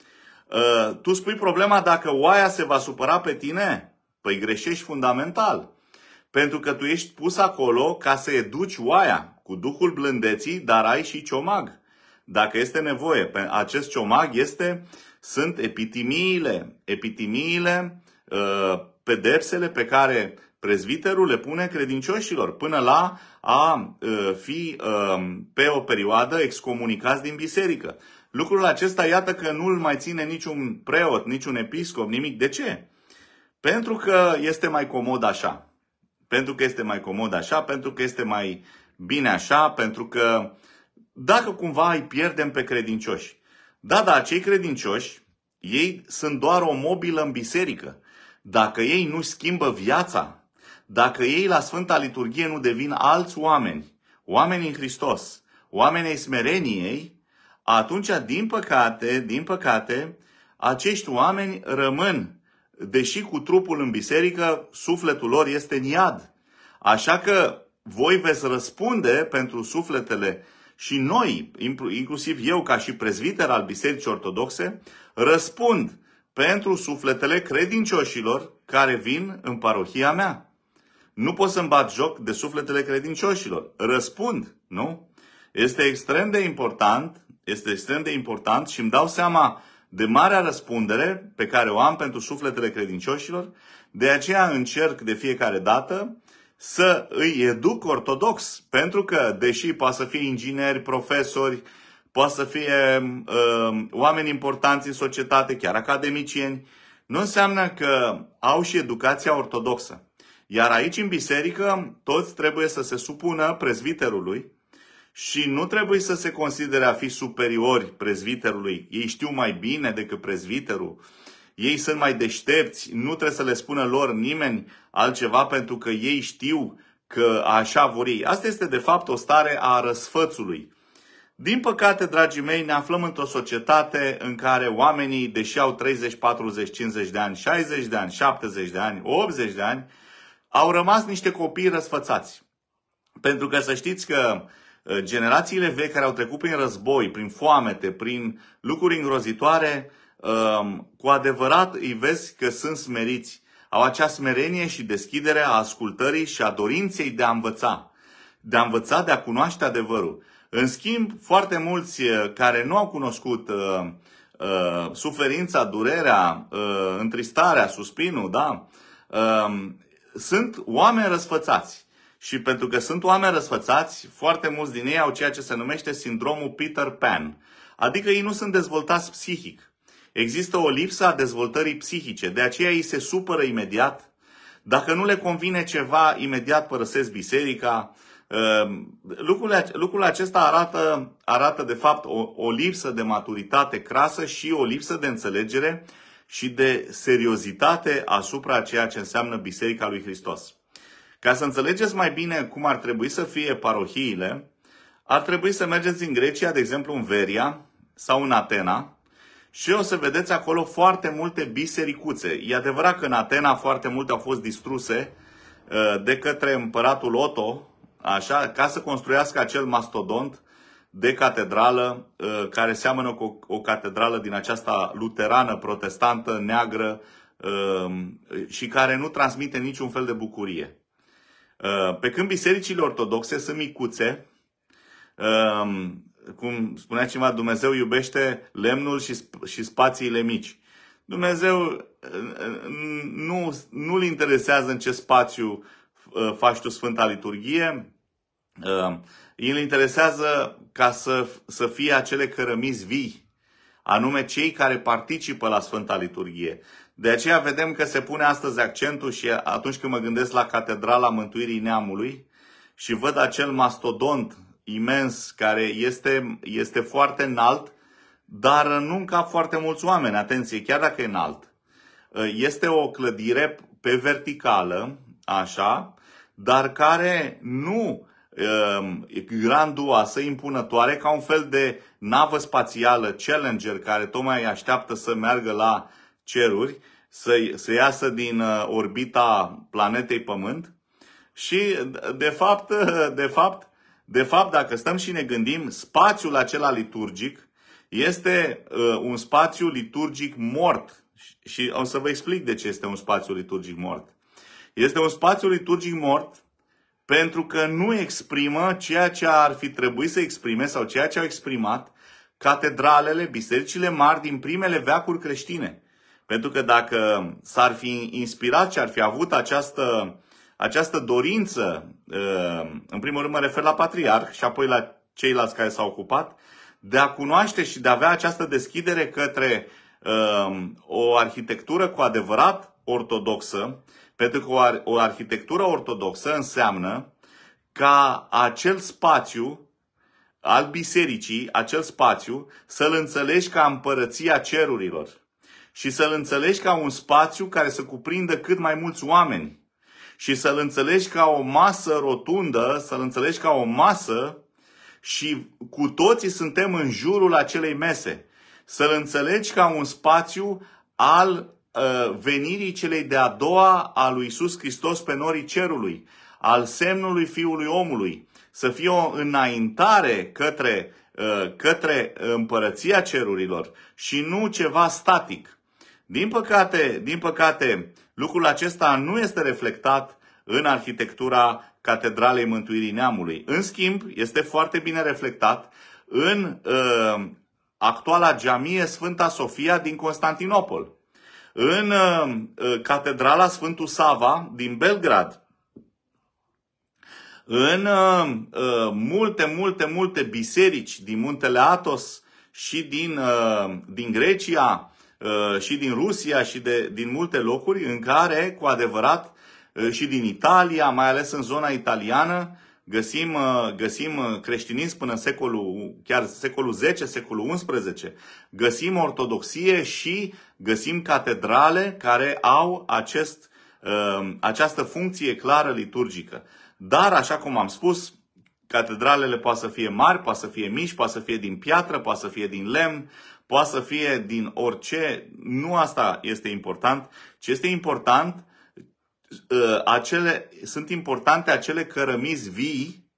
Uh, tu spui problema dacă oaia se va supăra pe tine? Păi greșești fundamental. Pentru că tu ești pus acolo ca să educi oaia cu duhul blândeții, dar ai și ciomag. Dacă este nevoie, acest ciomag este uh, sunt epitimiile, epitimiile, uh, pedepsele pe care prezviterul le pune credincioșilor până la a uh, fi um, pe o perioadă excomunicați din biserică. Lucrul acesta, iată că nu îl mai ține niciun preot, niciun episcop, nimic. De ce? Pentru că este mai comod așa. Pentru că este mai comod așa, pentru că este mai bine așa, pentru că dacă cumva îi pierdem pe credincioși, da, da, cei credincioși, ei sunt doar o mobilă în biserică. Dacă ei nu schimbă viața, dacă ei la Sfânta Liturghie nu devin alți oameni, oameni în Hristos, oameni smereniei, atunci, din păcate, din păcate, acești oameni rămân, deși cu trupul în biserică, sufletul lor este în iad. Așa că voi veți răspunde pentru sufletele uh, și noi, inclusiv eu ca și prezviter al Bisericii Ortodoxe, răspund pentru sufletele credincioșilor care vin în parohia mea. Nu pot să-mi bat joc de sufletele credincioșilor. Răspund, nu? Este extrem de important, este extrem de important și îmi dau seama de marea răspundere pe care o am pentru sufletele credincioșilor, de aceea încerc de fiecare dată să îi educ ortodox, pentru că, deși poate să fie ingineri, profesori, poate să fie uh, oameni importanți în societate, chiar academicieni, nu înseamnă că au și educația ortodoxă. Iar aici, în biserică, toți trebuie să se supună prezviterului și nu trebuie să se considere a fi superiori prezviterului. Ei știu mai bine decât prezviterul ei sunt mai deștepți, nu trebuie să le spună lor nimeni altceva pentru că ei știu că așa vor ei. Asta este de fapt o stare a răsfățului. Din păcate, dragii mei, ne aflăm într-o societate în care oamenii, deși au 30, 40, 50 de ani, 60 de ani, 70 de ani, 80 de ani, au rămas niște copii răsfățați. Pentru că să știți că uh, generațiile vechi care au trecut prin război, prin foamete, prin lucruri îngrozitoare, Um, cu adevărat îi vezi că sunt smeriți. Au acea smerenie și deschidere a ascultării și a dorinței de a învăța. De a învăța, de a cunoaște adevărul. În schimb, foarte mulți uh, care nu au cunoscut uh, uh, suferința, durerea, uh, întristarea, suspinul, da, uh, sunt oameni răsfățați. Și pentru că sunt oameni răsfățați, foarte mulți din ei au ceea ce se numește sindromul Peter Pan. Adică ei nu sunt dezvoltați psihic. Există o lipsă a dezvoltării psihice, de aceea ei se supără imediat. Dacă nu le convine ceva, imediat părăsesc biserica. Ehm, lucrul acesta arată, arată de fapt o, o lipsă de maturitate crasă și o lipsă de înțelegere și de seriozitate asupra ceea ce înseamnă Biserica lui Hristos. Ca să înțelegeți mai bine cum ar trebui să fie parohiile, ar trebui să mergeți în Grecia, de exemplu în Veria sau în Atena, și o să vedeți acolo foarte multe bisericuțe. E adevărat că în Atena foarte multe au fost distruse uh, de către împăratul Otto, așa, ca să construiască acel mastodont de catedrală uh, care seamănă cu o catedrală din aceasta luterană, protestantă, neagră um, și care nu transmite niciun fel de bucurie. Uh, pe când bisericile ortodoxe sunt micuțe, um, cum spunea cineva, Dumnezeu iubește lemnul și, sp- și spațiile mici. Dumnezeu nu, nu-l interesează în ce spațiu uh, faci tu Sfânta Liturghie, îl uh, interesează ca să, să fie acele cărămizi vii, anume cei care participă la Sfânta Liturghie. De aceea vedem că se pune astăzi accentul și atunci când mă gândesc la Catedrala Mântuirii Neamului și văd acel mastodont imens, care este, este foarte înalt, dar nu încă foarte mulți oameni. Atenție, chiar dacă e înalt. Este o clădire pe verticală, așa, dar care nu um, granduoasă, impunătoare, ca un fel de navă spațială Challenger care tocmai așteaptă să meargă la ceruri, să, să iasă din uh, orbita planetei Pământ. Și, de fapt, de fapt, de fapt, dacă stăm și ne gândim, spațiul acela liturgic este uh, un spațiu liturgic mort. Și o să vă explic de ce este un spațiu liturgic mort. Este un spațiu liturgic mort pentru că nu exprimă ceea ce ar fi trebuit să exprime sau ceea ce au exprimat catedralele, bisericile mari din primele veacuri creștine. Pentru că dacă s-ar fi inspirat și ar fi avut această această dorință, uh, în primul rând mă refer la patriarh și apoi la ceilalți care s-au ocupat, de a cunoaște și de a avea această deschidere către uh, o arhitectură cu adevărat ortodoxă, pentru că o arhitectură ortodoxă înseamnă ca acel spațiu al bisericii, acel spațiu, să-l înțelegi ca împărăția cerurilor și să-l înțelegi ca un spațiu care să cuprindă cât mai mulți oameni și să-l înțelegi ca o masă rotundă, să-l înțelegi ca o masă și cu toții suntem în jurul acelei mese. Să-l înțelegi ca un spațiu al uh, venirii celei de-a doua a lui Iisus Hristos pe norii cerului, al semnului Fiului Omului, să fie o înaintare către, uh, către împărăția cerurilor și nu ceva static. Din păcate, din păcate Lucrul acesta nu este reflectat în arhitectura Catedralei Mântuirii Neamului. În schimb, este foarte bine reflectat în uh, actuala geamie Sfânta Sofia din Constantinopol, în uh, uh Catedrala Sfântul Sava din Belgrad, în uh, uh multe, multe, multe biserici din Muntele Atos și din, uh, din Grecia, Uh, și din Rusia și de, din multe locuri în care, cu adevărat, uh, și din Italia, mai ales în zona italiană, găsim, uh, găsim creștinism până în secolul, chiar secolul 10, secolul 11. Găsim ortodoxie și găsim catedrale care au acest, această funcție clară liturgică. Dar, așa cum am spus, catedralele poate să fie mari, poate să fie mici, poate să fie din piatră, poate să fie din lemn, poate să fie din orice, nu asta este important, ci este important ă, acele, sunt importante acele cărămizi vii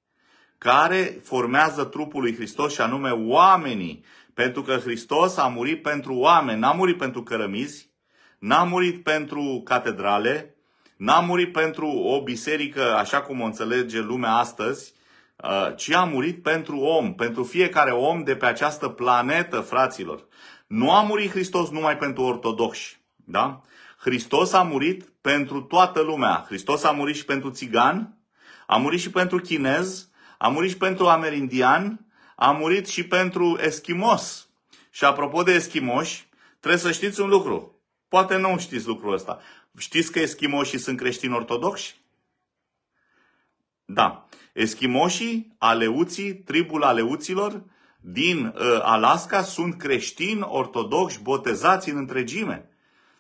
care formează trupul lui Hristos și anume oamenii. Pentru că Hristos a murit pentru oameni, n-a murit pentru cărămizi, n-a murit pentru catedrale, n-a murit pentru o biserică așa cum o înțelege lumea astăzi, Uh, ci a murit pentru om, pentru fiecare om de pe această planetă, fraților. Nu a murit Hristos numai pentru ortodoxi, da? Hristos a murit pentru toată lumea. Hristos a murit și pentru țigan, a murit și pentru chinez, a murit și pentru amerindian, a murit și pentru eschimos. Și apropo de eschimoși, trebuie să știți un lucru. Poate nu știți lucrul ăsta. Știți că eschimoșii sunt creștini ortodoxi? Da. Eschimoșii, aleuții, tribul aleuților din ă, Alaska sunt creștini ortodoxi botezați în întregime.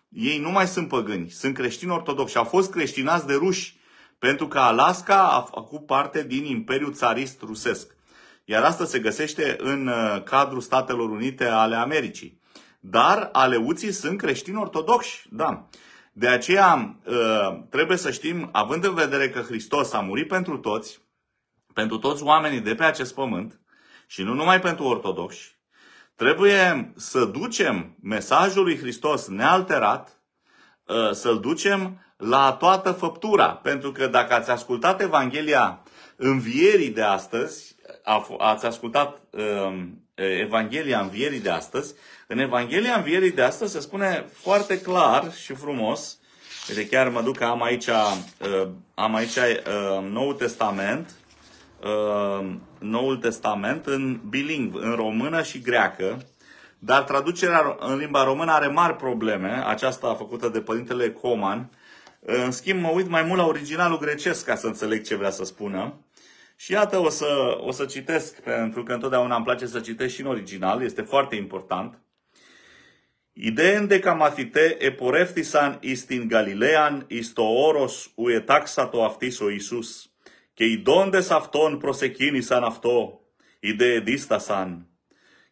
Ei nu mai sunt păgâni, sunt creștini ortodoxi. Au fost creștinați de ruși, pentru că Alaska a făcut parte din Imperiul Țarist rusesc. Iar asta se găsește în ă, cadrul Statelor Unite ale Americii. Dar aleuții sunt creștini ortodoxi, da. De aceea ă, trebuie să știm, având în vedere că Hristos a murit pentru toți, pentru toți oamenii de pe acest pământ și nu numai pentru ortodoxi, trebuie să ducem mesajul lui Hristos nealterat, ă, să-l ducem la toată făptura. Pentru că dacă ați ascultat Evanghelia învierii de astăzi, ați ascultat ă, Evanghelia învierii de astăzi, în Evanghelia învierii de astăzi se spune foarte clar și frumos, de chiar mă duc, am aici, ă, am aici Noul Testament, Uh, Noul Testament în bilingv, în română și greacă, dar traducerea în limba română are mari probleme, aceasta făcută de părintele Coman. În schimb, mă uit mai mult la originalul grecesc ca să înțeleg ce vrea să spună. Și iată, o să, o să citesc, pentru că întotdeauna îmi place să citesc și în original, este foarte important. Ideen de camatite eporeftisan istin Galilean isto oros uetaxato aftis o Iisus. Και οι δόντες αυτών προσεκίνησαν αυτό, οι δε δίστασαν.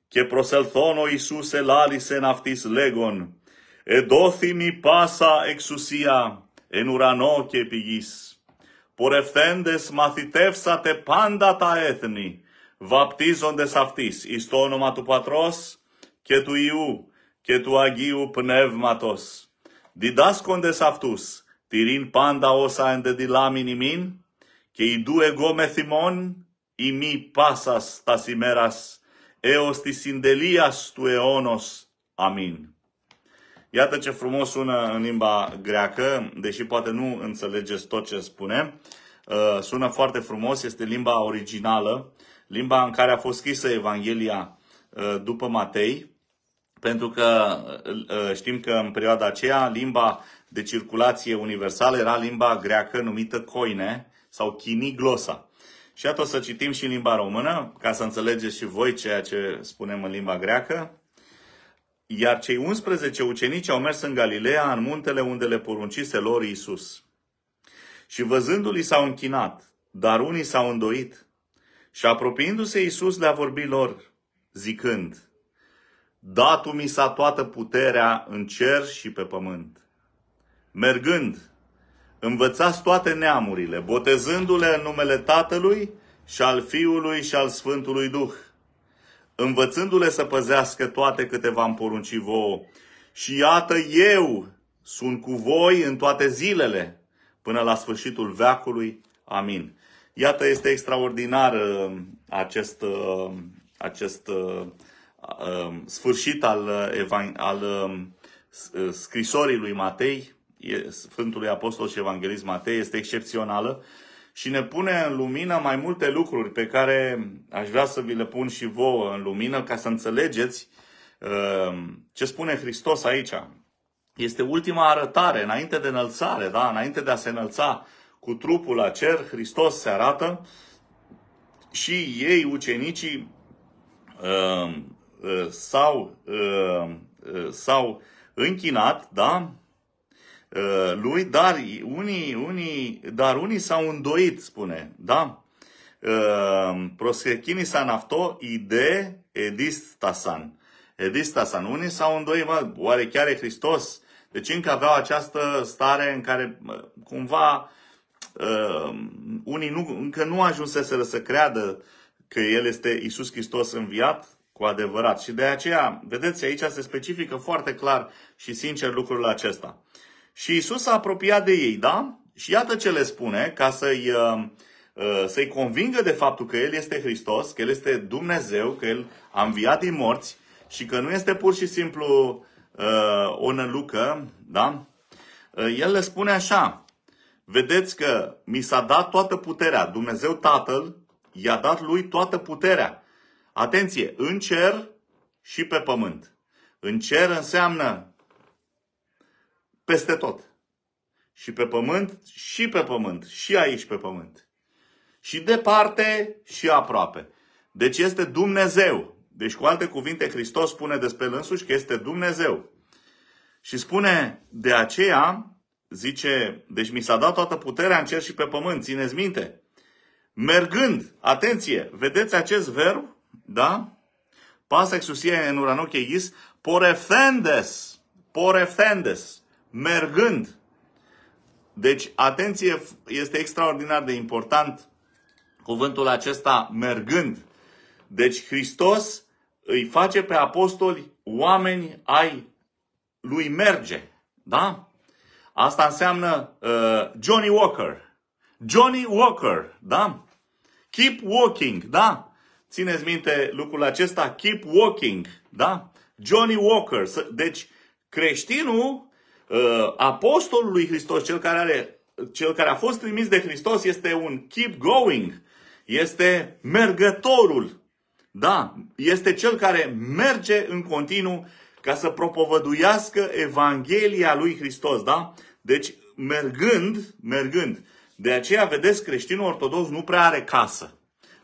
Και προσελθόν ο Ιησούς ελάλησεν αυτής λέγον, «Εδόθη πάσα εξουσία εν ουρανό και επί γης. Πορευθέντες μαθητεύσατε πάντα τα έθνη, βαπτίζοντες αυτής εις το όνομα του Πατρός και του Ιού και του Αγίου Πνεύματος. Διδάσκοντες αυτούς, τηρήν πάντα όσα εντεδηλάμιν ημίν, que indúego Simón y mi pasas tas imeras, eos tis indelias tu eonos. Amin. Iată ce frumos sună în limba greacă, deși poate nu înțelegeți tot ce spune. Uh, sună foarte frumos, este limba originală, limba în care a fost scrisă Evanghelia uh, după Matei, pentru că uh, știm că în perioada aceea limba de circulație universală era limba greacă numită coine, sau glosa. Și iată o să citim și în limba română, ca să înțelegeți și voi ceea ce spunem în limba greacă. Iar cei 11 ucenici au mers în Galileea, în muntele unde le poruncise lor Iisus. Și văzându-l, s-au închinat, dar unii s-au îndoit. Și apropiindu-se Iisus, le-a vorbit lor, zicând, Datu mi s-a toată puterea în cer și pe pământ. Mergând, Învățați toate neamurile, botezându-le în numele Tatălui și al Fiului și al Sfântului Duh, învățându-le să păzească toate câte v-am porunci vouă. Și iată eu sunt cu voi în toate zilele, până la sfârșitul veacului. Amin. Iată, este extraordinar uh, acest, uh, acest uh, sfârșit al, al scrisorii lui Matei, Sfântului Apostol și Evanghelist Matei este excepțională și ne pune în lumină mai multe lucruri pe care aș vrea să vi le pun și vouă în lumină ca să înțelegeți uh, ce spune Hristos aici. Este ultima arătare, înainte de înălțare, da? înainte de a se înălța cu trupul la cer, Hristos se arată și ei, ucenicii, uh, uh, sau sau închinat, da? Uh, lui, dar unii, unii, dar unii s-au îndoit, spune, da? Uh, Proschechini s-a nafto ide Edist tasan. Unii s-au îndoit, mă, oare chiar e Hristos? Deci încă aveau această stare în care cumva uh, unii nu, încă nu ajunseseră să creadă că El este Isus Hristos înviat cu adevărat. Și de aceea, vedeți, aici se specifică foarte clar și sincer lucrul acesta. Și Isus s-a apropiat de ei, da? Și iată ce le spune, ca să-i, uh, uh, să-i convingă de faptul că El este Hristos, că El este Dumnezeu, că El a înviat din morți și că nu este pur și simplu uh, o nălucă, da? El le spune așa, vedeți că mi s-a dat toată puterea, Dumnezeu Tatăl i-a dat lui toată puterea. Atenție, în cer și pe pământ. În cer înseamnă peste tot. Și pe pământ, și pe pământ, și aici pe pământ. Și departe, și aproape. Deci este Dumnezeu. Deci, cu alte cuvinte, Hristos spune despre el însuși că este Dumnezeu. Și spune, de aceea, zice, deci mi s-a dat toată puterea în cer și pe pământ, țineți minte. Mergând, atenție, vedeți acest verb, da? Pas exusie în uranoche is, porefendes, porefendes mergând. Deci, atenție, este extraordinar de important cuvântul acesta mergând. Deci Hristos îi face pe apostoli oameni ai lui merge. Da? Asta înseamnă uh, Johnny Walker. Johnny Walker, da? Keep walking, da? Țineți minte lucrul acesta, keep walking, da? Johnny Walker. Deci creștinul Uh, apostolul lui Hristos, cel care, are, cel care a fost trimis de Hristos, este un keep going, este mergătorul. Da, este cel care merge în continuu ca să propovăduiască Evanghelia lui Hristos, da? Deci, mergând, mergând. De aceea, vedeți, creștinul ortodox nu prea are casă,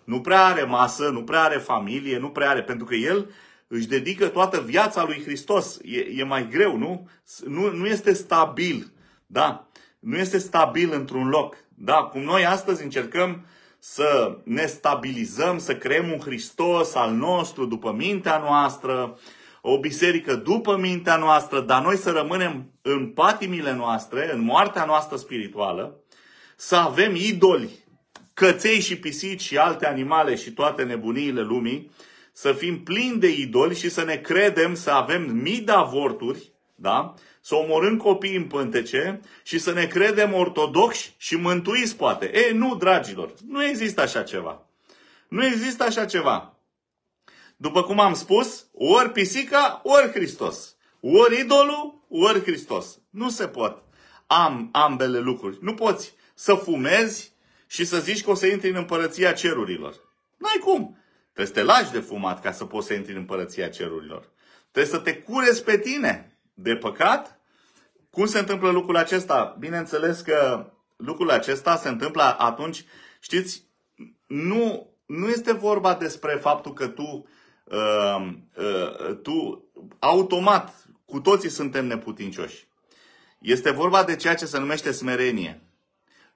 nu prea are masă, nu prea are familie, nu prea are, pentru că el își dedică toată viața lui Hristos. E, e mai greu, nu? nu? Nu este stabil, da? Nu este stabil într-un loc. Da, cum noi astăzi încercăm să ne stabilizăm, să creăm un Hristos al nostru după mintea noastră, o biserică după mintea noastră, dar noi să rămânem în patimile noastre, în moartea noastră spirituală, să avem idoli, căței și pisici și alte animale și toate nebuniile lumii, să fim plini de idoli și să ne credem să avem mii de avorturi, da? să omorâm copii în pântece și să ne credem ortodoxi și mântuiți poate. E, nu, dragilor, nu există așa ceva. Nu există așa ceva. După cum am spus, ori pisica, ori Hristos. Ori idolul, ori Hristos. Nu se pot. Am ambele lucruri. Nu poți să fumezi și să zici că o să intri în împărăția cerurilor. N-ai cum. Trebuie să te lași de fumat ca să poți să intri în împărăția cerurilor. Trebuie să te cureți pe tine de păcat. Cum se întâmplă lucrul acesta? Bineînțeles că lucrul acesta se întâmplă atunci, știți, nu, nu este vorba despre faptul că tu, uh, uh, tu automat, cu toții suntem neputincioși. Este vorba de ceea ce se numește smerenie.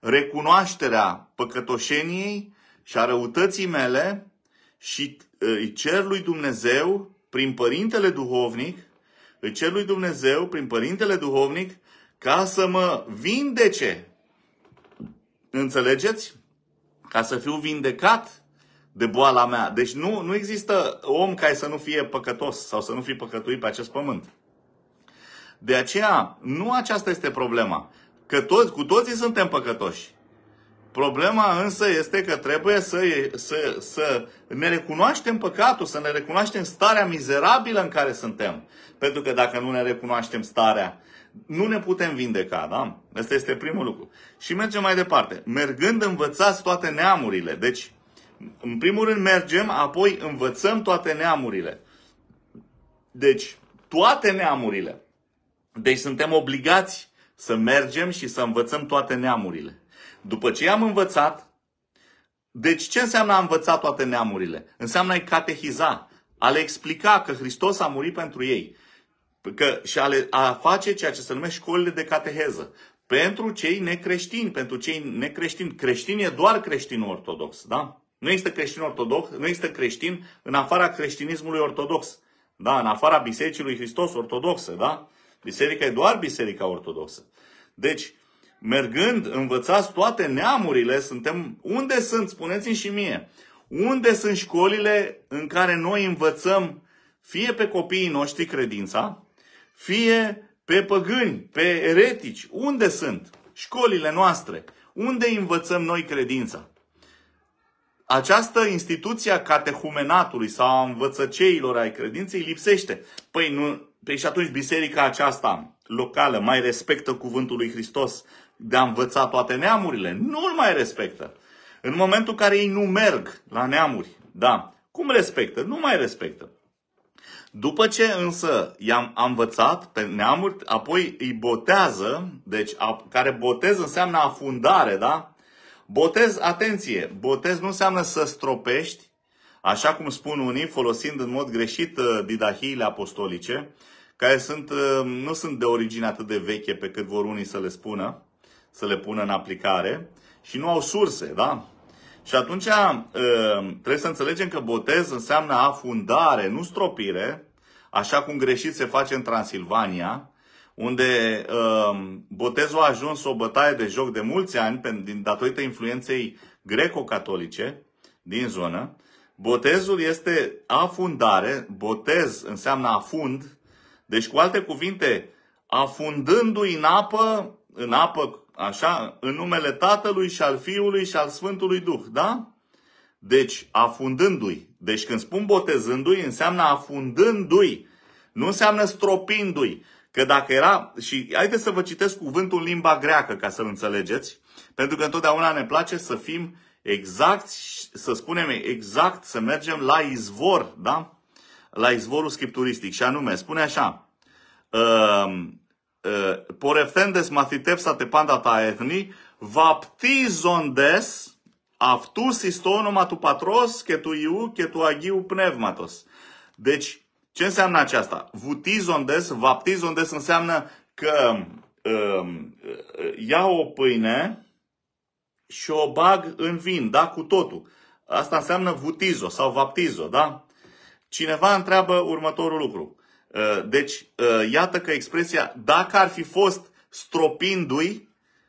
Recunoașterea păcătoșeniei și a răutății mele și ă, îi cer lui Dumnezeu, prin Părintele Duhovnic, îi cer lui Dumnezeu, prin Părintele Duhovnic, ca să mă vindece. Înțelegeți? Ca să fiu vindecat de boala mea. Deci nu, nu există om care să nu fie păcătos sau să nu fie păcătuit pe acest pământ. De aceea, nu aceasta este problema. Că toți, cu toții suntem păcătoși. Problema însă este că trebuie să, să, să ne recunoaștem păcatul, să ne recunoaștem starea mizerabilă în care suntem. Pentru că dacă nu ne recunoaștem starea, nu ne putem vindeca, da? Asta este primul lucru. Și mergem mai departe. Mergând învățați toate neamurile. Deci, în primul rând mergem, apoi învățăm toate neamurile. Deci, toate neamurile. Deci suntem obligați să mergem și să învățăm toate neamurile. După ce am învățat, deci ce înseamnă a învăța toate neamurile? Înseamnă a-i catehiza, a le explica că Hristos a murit pentru ei. Că, și a, le, a face ceea ce se numește școlile de cateheză. Pentru cei necreștini, pentru cei necreștini. Creștin e doar creștin ortodox, da? Nu există creștin ortodox, nu există creștin în afara creștinismului ortodox. Da, în afara Bisericii lui Hristos ortodoxă, da? Biserica e doar Biserica ortodoxă. Deci, mergând, învățați toate neamurile, suntem, unde sunt, spuneți-mi și mie, unde sunt școlile în care noi învățăm fie pe copiii noștri credința, fie pe păgâni, pe eretici, unde sunt școlile noastre, unde învățăm noi credința. Această instituție a catehumenatului sau a învățăceilor ai credinței lipsește. Păi, nu, păi și atunci biserica aceasta locală mai respectă cuvântul lui Hristos, de a învăța toate neamurile. Nu îl mai respectă. În momentul în care ei nu merg la neamuri, da, cum respectă? Nu mai respectă. După ce însă i-am învățat pe neamuri, apoi îi botează, deci a, care botez înseamnă afundare, da? Botez, atenție, botez nu înseamnă să stropești, așa cum spun unii, folosind în mod greșit uh, didahiile apostolice, care sunt, uh, nu sunt de origine atât de veche pe cât vor unii să le spună, să le pună în aplicare și nu au surse, da? Și atunci ă, trebuie să înțelegem că botez înseamnă afundare, nu stropire, așa cum greșit se face în Transilvania, unde ă, botezul a ajuns o bătaie de joc de mulți ani, din datorită influenței greco-catolice din zonă. Botezul este afundare, botez înseamnă afund, deci cu alte cuvinte, afundându-i în apă, în apă Așa? În numele Tatălui și al Fiului și al Sfântului Duh. Da? Deci, afundându-i. Deci când spun botezându-i, înseamnă afundându-i. Nu înseamnă stropindu-i. Că dacă era, și haideți să vă citesc cuvântul în limba greacă ca să-l înțelegeți, pentru că întotdeauna ne place să fim exact, să spunem exact, să mergem la izvor, da? La izvorul scripturistic. Și anume, spune așa, ă, poreftendes μαθητεύσατε πάντα τα έθνη, βαπτίζοντες αυτούς εις το όνομα του Πατρός και του Ιού και του Αγίου Πνεύματος. Deci, ce înseamnă aceasta? Vutizondes, vaptizondes înseamnă că um, uh, ia o pâine și o bag în vin, da, cu totul. Asta înseamnă vutizo sau vaptizo, da? Cineva întreabă următorul lucru. Uh, deci, uh, iată că expresia, dacă ar fi fost stropindu-i,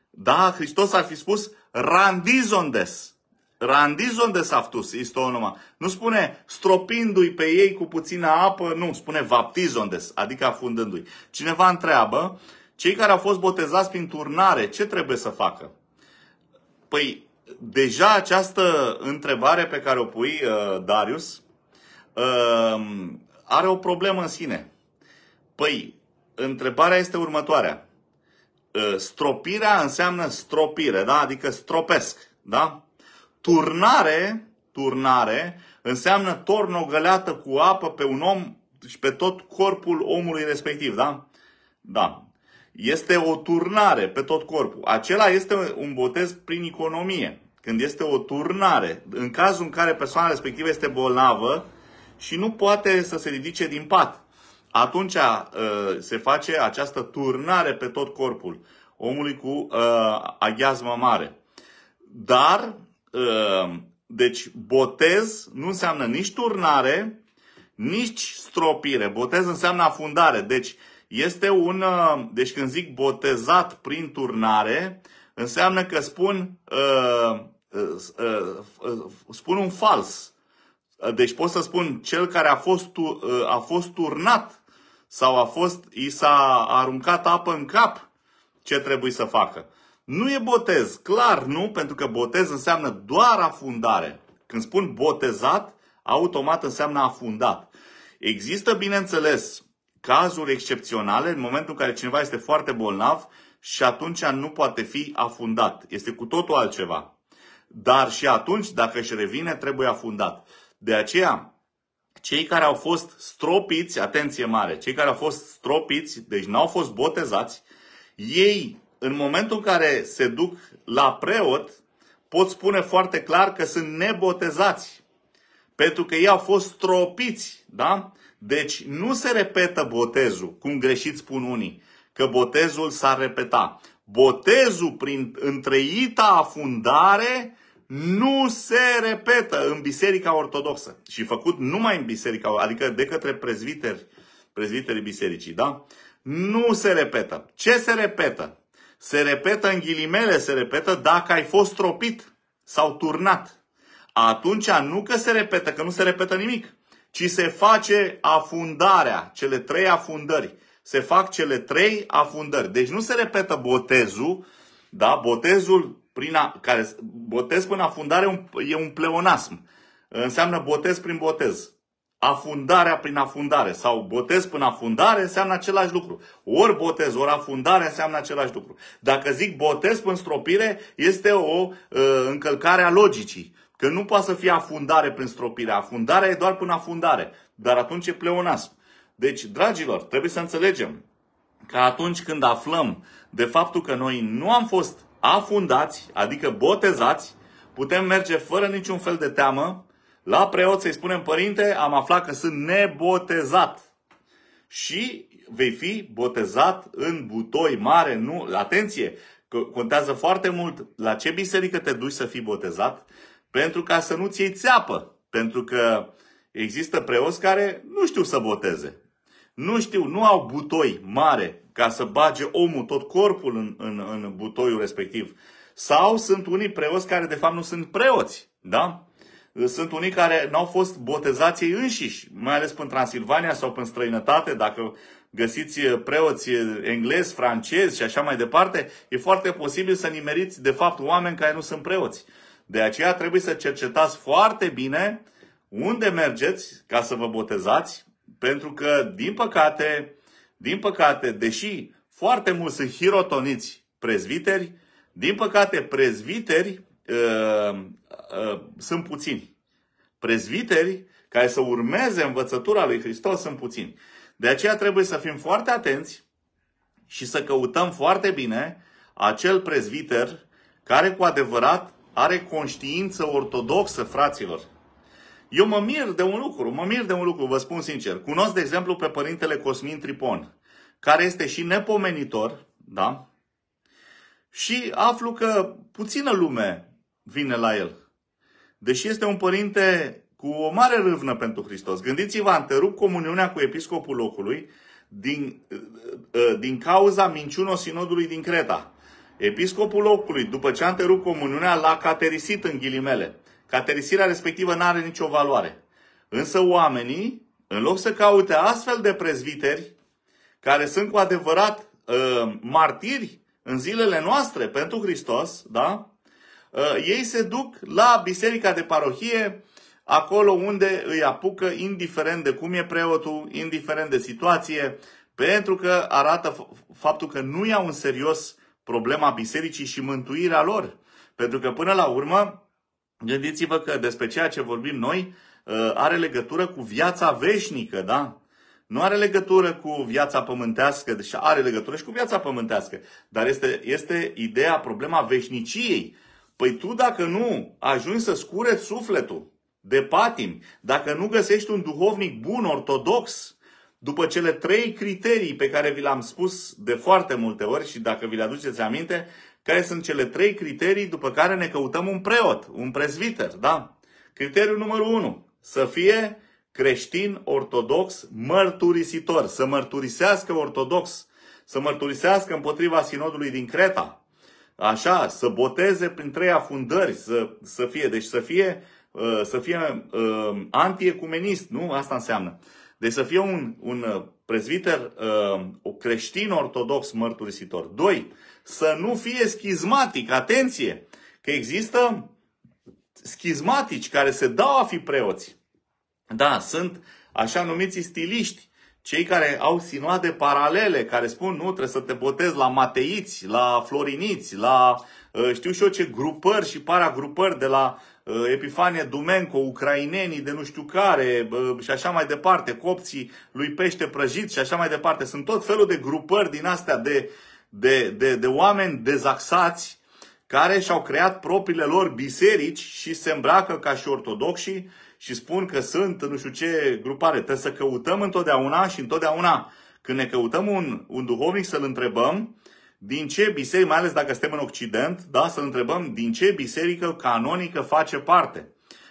da, Hristos ar fi spus randizondes. Randizondes aftus, numă. Nu spune stropindu-i pe ei cu puțină apă, nu, spune baptizondes, adică afundându-i. Cineva întreabă, cei care au fost botezați prin turnare, ce trebuie să facă? Păi, deja această întrebare pe care o pui, uh, Darius, uh, are o problemă în sine. Păi, întrebarea este următoarea. Ă, stropirea înseamnă stropire, da? Adică stropesc, da? Turnare, turnare înseamnă torn o găleată cu apă pe un om și pe tot corpul omului respectiv, da? Da. Este o turnare pe tot corpul. Acela este un botez prin economie. Când este o turnare, în cazul în care persoana respectivă este bolnavă și nu poate să se ridice din pat atunci uh, se face această turnare pe tot corpul omului cu uh, aghiazmă mare. Dar, uh, deci, botez nu înseamnă nici turnare, nici stropire. Botez înseamnă afundare. Deci, este un. Deci, când zic botezat prin turnare, înseamnă că spun, spun un fals. Deci pot să spun cel care a fost, a fost turnat sau a fost, i s-a aruncat apă în cap ce trebuie să facă. Nu e botez, clar nu, pentru că botez înseamnă doar afundare. Când spun botezat, automat înseamnă afundat. Există, bineînțeles, cazuri excepționale în momentul în care cineva este foarte bolnav și atunci nu poate fi afundat. Este cu totul altceva. Dar și atunci, dacă își revine, trebuie afundat. De aceea, cei care au fost stropiți, atenție mare, cei care au fost stropiți, deci n-au fost botezați, ei, în momentul în care se duc la preot, pot spune foarte clar că sunt nebotezați. Pentru că ei au fost stropiți, da? Deci nu se repetă botezul, cum greșit spun unii, că botezul s-ar repeta. Botezul prin întreita afundare nu se repetă în Biserica Ortodoxă și făcut numai în Biserica, adică de către prezviteri, prezviterii bisericii, da? Nu se repetă. Ce se repetă? Se repetă în ghilimele, se repetă dacă ai fost tropit sau turnat. Atunci nu că se repetă, că nu se repetă nimic, ci se face afundarea, cele trei afundări. Se fac cele trei afundări. Deci nu se repetă botezul, da? Botezul prin a, care botez până afundare un, e un pleonasm. Înseamnă botez prin botez. Afundarea prin afundare sau botez până afundare înseamnă același lucru. Ori botez, ori afundare înseamnă același lucru. Dacă zic botez până stropire, este o uh, încălcare a logicii. Că nu poate să fie afundare prin stropire. Afundarea e doar până afundare. Dar atunci e pleonasm. Deci, dragilor, trebuie să înțelegem că atunci când aflăm de faptul că noi nu am fost afundați, adică botezați, putem merge fără niciun fel de teamă la preot să-i spunem, părinte, am aflat că sunt nebotezat. Și vei fi botezat în butoi mare, nu? Atenție! Contează foarte mult la ce biserică te duci să fii botezat, pentru ca să nu-ți iei țeapă. Pentru că există preoți care nu știu să boteze. Nu știu, nu au butoi mare ca să bage omul tot corpul în, în, în butoiul respectiv. Sau sunt unii preoți care de fapt nu sunt preoți, da? Sunt unii care n-au fost botezați ei înșiși, mai ales în Transilvania sau în străinătate, dacă găsiți preoți englezi, francezi și așa mai departe, e foarte posibil să nimeriți de fapt oameni care nu sunt preoți. De aceea trebuie să cercetați foarte bine unde mergeți ca să vă botezați, pentru că, din păcate, din păcate, deși foarte mulți sunt hirotoniți prezviteri, din păcate prezviteri uh, uh, sunt puțini. Prezviteri care să urmeze învățătura lui Hristos sunt puțini. De aceea trebuie să fim foarte atenți și să căutăm foarte bine acel prezviter care cu adevărat are conștiință ortodoxă, fraților. Eu mă mir de un lucru, mă mir de un lucru, vă spun sincer. Cunosc, de exemplu, pe părintele Cosmin Tripon, care este și nepomenitor, da? Și aflu că puțină lume vine la el. Deși este un părinte cu o mare râvnă pentru Hristos. Gândiți-vă, întrerupt comuniunea cu episcopul locului din, ă, ă, din cauza minciunii sinodului din Creta. Episcopul locului, după ce a întrerupt comuniunea, l-a caterisit în ghilimele aterisirea respectivă nu are nicio valoare. Însă oamenii, în loc să caute astfel de prezviteri, care sunt cu adevărat uh, martiri în zilele noastre pentru Hristos, da? Uh, ei se duc la biserica de parohie, acolo unde îi apucă, indiferent de cum e preotul, indiferent de situație, pentru că arată faptul că nu iau în serios problema bisericii și mântuirea lor. Pentru că până la urmă, Gândiți-vă că despre ceea ce vorbim noi uh, are legătură cu viața veșnică, da? Nu are legătură cu viața pământească, deși are legătură și cu viața pământească, dar este, este ideea, problema veșniciei. Păi tu dacă nu ajungi să scureți sufletul de patim, dacă nu găsești un duhovnic bun, ortodox, după cele trei criterii pe care vi le-am spus de foarte multe ori și dacă vi le aduceți aminte, care sunt cele trei criterii după care ne căutăm un preot, un prezviter, da? Criteriul numărul 1, să fie creștin ortodox mărturisitor, să mărturisească ortodox, să mărturisească împotriva sinodului din Creta, așa, să boteze prin trei afundări, să, să fie, deci să fie, uh, să fie uh, anti-ecumenist, nu? Asta înseamnă. Deci să fie un, un uh, prezviter uh, creștin ortodox mărturisitor. 2. Să nu fie schizmatic. Atenție! Că există schizmatici care se dau a fi preoți. Da, sunt așa numiți stiliști, cei care au sinoade paralele, care spun nu, trebuie să te botezi la mateiți, la floriniți, la uh, știu și eu ce grupări și paragrupări de la Eh, Epifanie Dumenco, ucrainenii de nu știu care eh, și așa mai departe, copții lui Pește Prăjit și așa mai departe. Sunt tot felul de grupări din astea de, de, de, de oameni dezaxați care și-au creat propriile lor biserici și se îmbracă ca și ortodoxii și spun că sunt nu știu ce grupare. Trebuie să căutăm întotdeauna și întotdeauna când ne căutăm un, un duhovnic să-l întrebăm din ce biserică, mai ales dacă suntem în Occident, da, să întrebăm din ce biserică canonică face parte.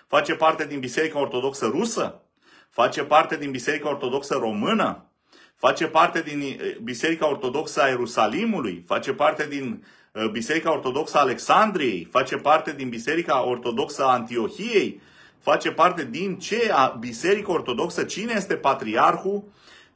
Face parte din Biserica Ortodoxă Rusă? Face parte din Biserica Ortodoxă Română? Face parte din eh, Biserica Ortodoxă a Ierusalimului? Face parte din eh, Biserica Ortodoxă a Alexandriei? Face parte din Biserica Ortodoxă a Antiohiei? Face parte din ce biserică ortodoxă? Cine este patriarhul?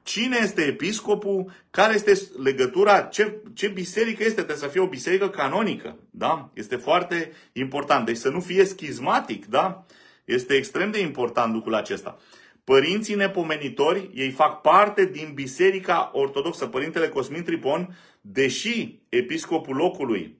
cine este episcopul, care este legătura, ce, ce biserică este, trebuie să fie o biserică canonică, da? Este foarte important. Deci să nu fie schismatic, da? Este extrem de important lucrul acesta. Părinții nepomenitori, ei fac parte din Biserica Ortodoxă. Părintele Cosmin Tripon, deși episcopul locului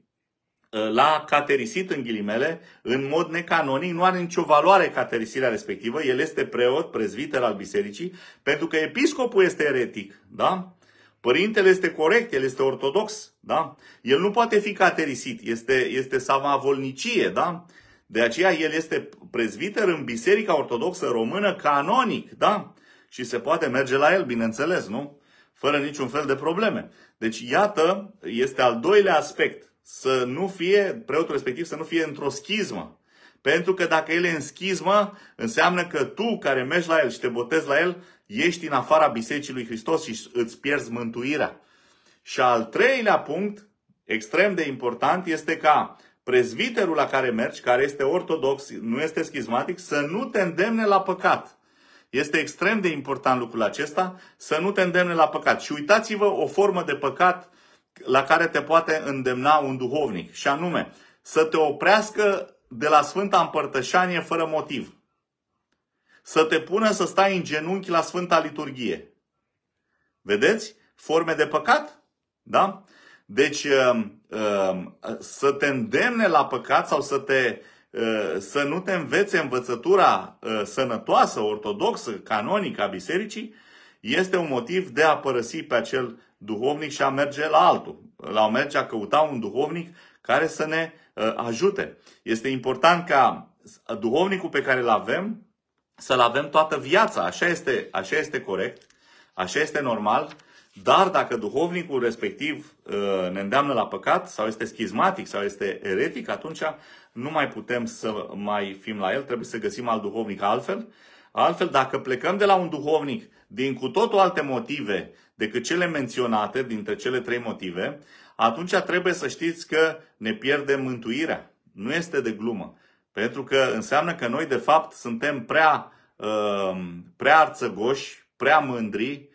Uh, l-a caterisit în ghilimele în mod necanonic, nu are nicio valoare caterisirea respectivă, el este preot, prezviter al bisericii, pentru că episcopul este eretic, da? Părintele este corect, el este ortodox, da? El nu poate fi caterisit, este, este savavolnicie, da? De aceea el este prezviter în Biserica Ortodoxă Română canonic, da? Și se poate merge la el, bineînțeles, nu? Fără niciun fel de probleme. Deci, iată, este al doilea aspect să nu fie, preotul respectiv să nu fie într-o schizmă. Pentru că dacă el e în schizmă, înseamnă că tu care mergi la el și te botezi la el, ești în afara Bisericii lui Hristos și îți pierzi mântuirea. Și al treilea punct, extrem de important, este ca prezviterul la care mergi, care este ortodox, nu este schizmatic, să nu te îndemne la păcat. Este extrem de important lucrul acesta, să nu te îndemne la păcat. Și uitați-vă o formă de păcat la care te poate îndemna un duhovnic, și anume să te oprească de la Sfânta Împărtășanie fără motiv. Să te pună să stai în genunchi la Sfânta Liturghie. Vedeți? Forme de păcat? Da? Deci uh, uh, să te îndemne la păcat sau să te uh, să nu te învețe învățătura sănătoasă, ortodoxă, canonică a bisericii, este un motiv de a părăsi pe acel duhovnic și a merge la altul. La a merge a căuta un duhovnic care să ne uh, ajute. Este important ca duhovnicul pe care îl avem să-l avem toată viața. Așa este, așa este corect, așa este normal. Dar dacă duhovnicul respectiv uh, ne îndeamnă la păcat sau este schismatic sau este eretic, atunci nu mai putem să mai fim la el, trebuie să găsim alt duhovnic altfel. Altfel, dacă plecăm de la un duhovnic din cu totul alte motive decât cele menționate, dintre cele trei motive, atunci trebuie să știți că ne pierdem mântuirea. Nu este de glumă. Pentru că înseamnă că noi, de fapt, suntem prea, uh, prea arțăgoși, prea mândri,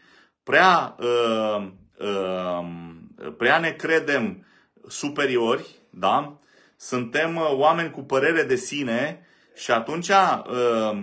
prea, uh, uh, prea ne credem superiori, da? suntem oameni cu părere de sine și atunci ă,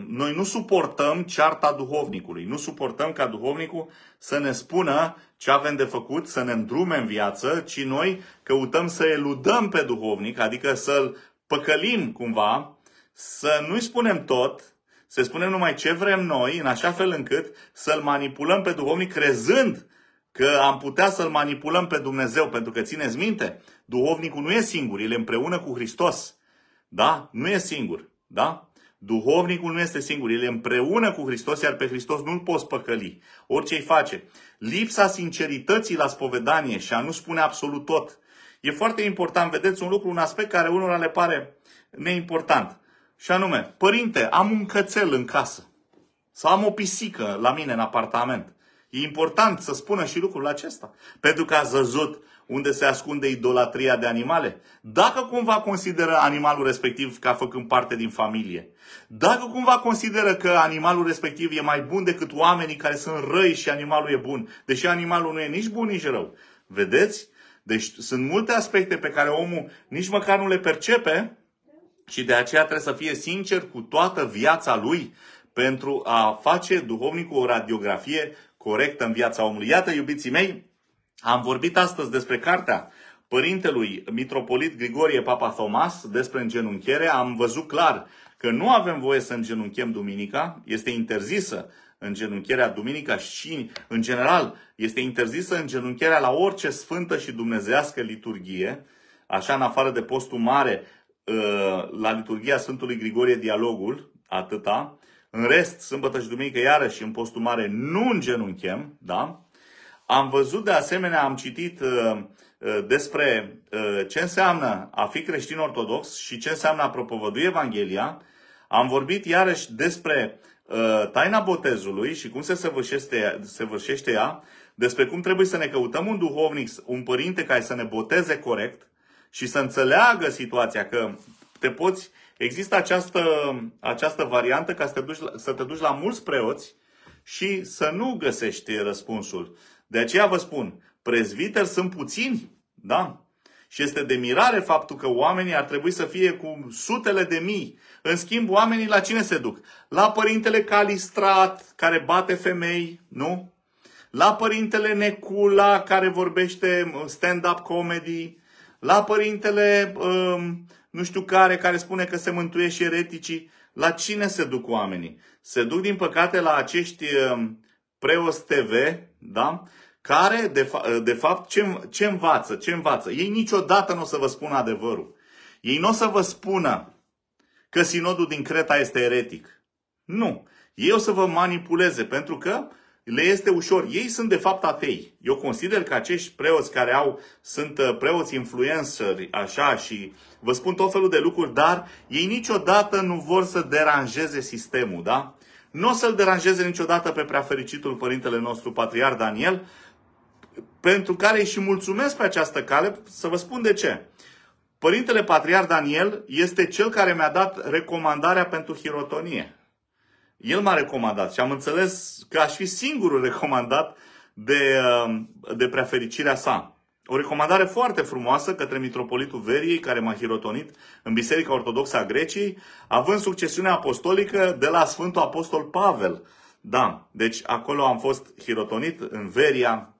noi nu suportăm cearta duhovnicului, nu suportăm ca duhovnicul să ne spună ce avem de făcut, să ne îndrume în viață, ci noi căutăm să eludăm pe duhovnic, adică să-l păcălim cumva, să nu-i spunem tot, să spunem numai ce vrem noi, în așa fel încât să-l manipulăm pe duhovnic crezând că am putea să-l manipulăm pe Dumnezeu, pentru că țineți minte, duhovnicul nu e singur, el e împreună cu Hristos. Da? Nu e singur. Da? Duhovnicul nu este singur, el e împreună cu Hristos, iar pe Hristos nu-l poți păcăli. Orice îi face. Lipsa sincerității la spovedanie și a nu spune absolut tot. E foarte important, vedeți un lucru, un aspect care unora le pare neimportant. Și anume, părinte, am un cățel în casă. Sau am o pisică la mine în apartament. E important să spună și lucrul acesta. Pentru că ați văzut unde se ascunde idolatria de animale. Dacă cumva consideră animalul respectiv ca făcând parte din familie. Dacă cumva consideră că animalul respectiv e mai bun decât oamenii care sunt răi și animalul e bun. Deși animalul nu e nici bun, nici rău. Vedeți? Deci sunt multe aspecte pe care omul nici măcar nu le percepe și de aceea trebuie să fie sincer cu toată viața lui pentru a face duhovnicul o radiografie corectă în viața omului. Iată, iubiții mei, am vorbit astăzi despre cartea părintelui mitropolit Grigorie Papa Thomas despre îngenunchiere. Am văzut clar că nu avem voie să îngenunchem duminica, este interzisă îngenunchierea duminica și, în general, este interzisă îngenunchierea la orice sfântă și dumnezească liturghie, așa în afară de postul mare, ă, la liturgia Sfântului Grigorie Dialogul, atâta, în rest, sâmbătă și duminică, iarăși în postul mare, nu îngenunchem, da? Am văzut de asemenea, am citit uh, uh, despre uh, ce înseamnă a fi creștin ortodox și ce înseamnă a propovădui Evanghelia. Am vorbit iarăși despre uh, taina botezului și cum se săvârșește, săvârșește ea, despre cum trebuie să ne căutăm un duhovnic, un părinte care să ne boteze corect și să înțeleagă situația că te poți Există această, această variantă ca să te, duci, să te duci la mulți preoți și să nu găsești răspunsul. De aceea vă spun, prezviteri sunt puțini, da? Și este de mirare faptul că oamenii ar trebui să fie cu sutele de mii. În schimb, oamenii la cine se duc? La părintele Calistrat, care bate femei, nu? La părintele Necula, care vorbește stand-up comedy. La părintele uh, nu știu care, care spune că se mântuie și ereticii. La cine se duc oamenii? Se duc, din păcate, la acești um, preoți TV, da? care, de, fa- uh, de fapt, ce, ce învață? Ce învață? Ei niciodată nu o să vă spună adevărul. Ei nu o să vă spună că sinodul din Creta este eretic. Nu. Ei o să vă manipuleze, pentru că le este ușor. Ei sunt de fapt atei. Eu consider că acești preoți care au, sunt uh, preoți influenceri, așa, și vă spun tot felul de lucruri, dar ei niciodată nu vor să deranjeze sistemul, da? Nu o să-l deranjeze niciodată pe fericitul părintele nostru, patriar Daniel, pentru care îi și mulțumesc pe această cale, să vă spun de ce. Părintele Patriar Daniel este cel care mi-a dat recomandarea pentru hirotonie. El m-a recomandat și am înțeles că aș fi singurul recomandat de, um, de prefericirea sa. O recomandare foarte frumoasă către mitropolitul Veriei, care m-a hirotonit în Biserica Ortodoxă a Greciei, având succesiunea apostolică de la Sfântul Apostol Pavel. Da, deci acolo am fost hirotonit în Veria,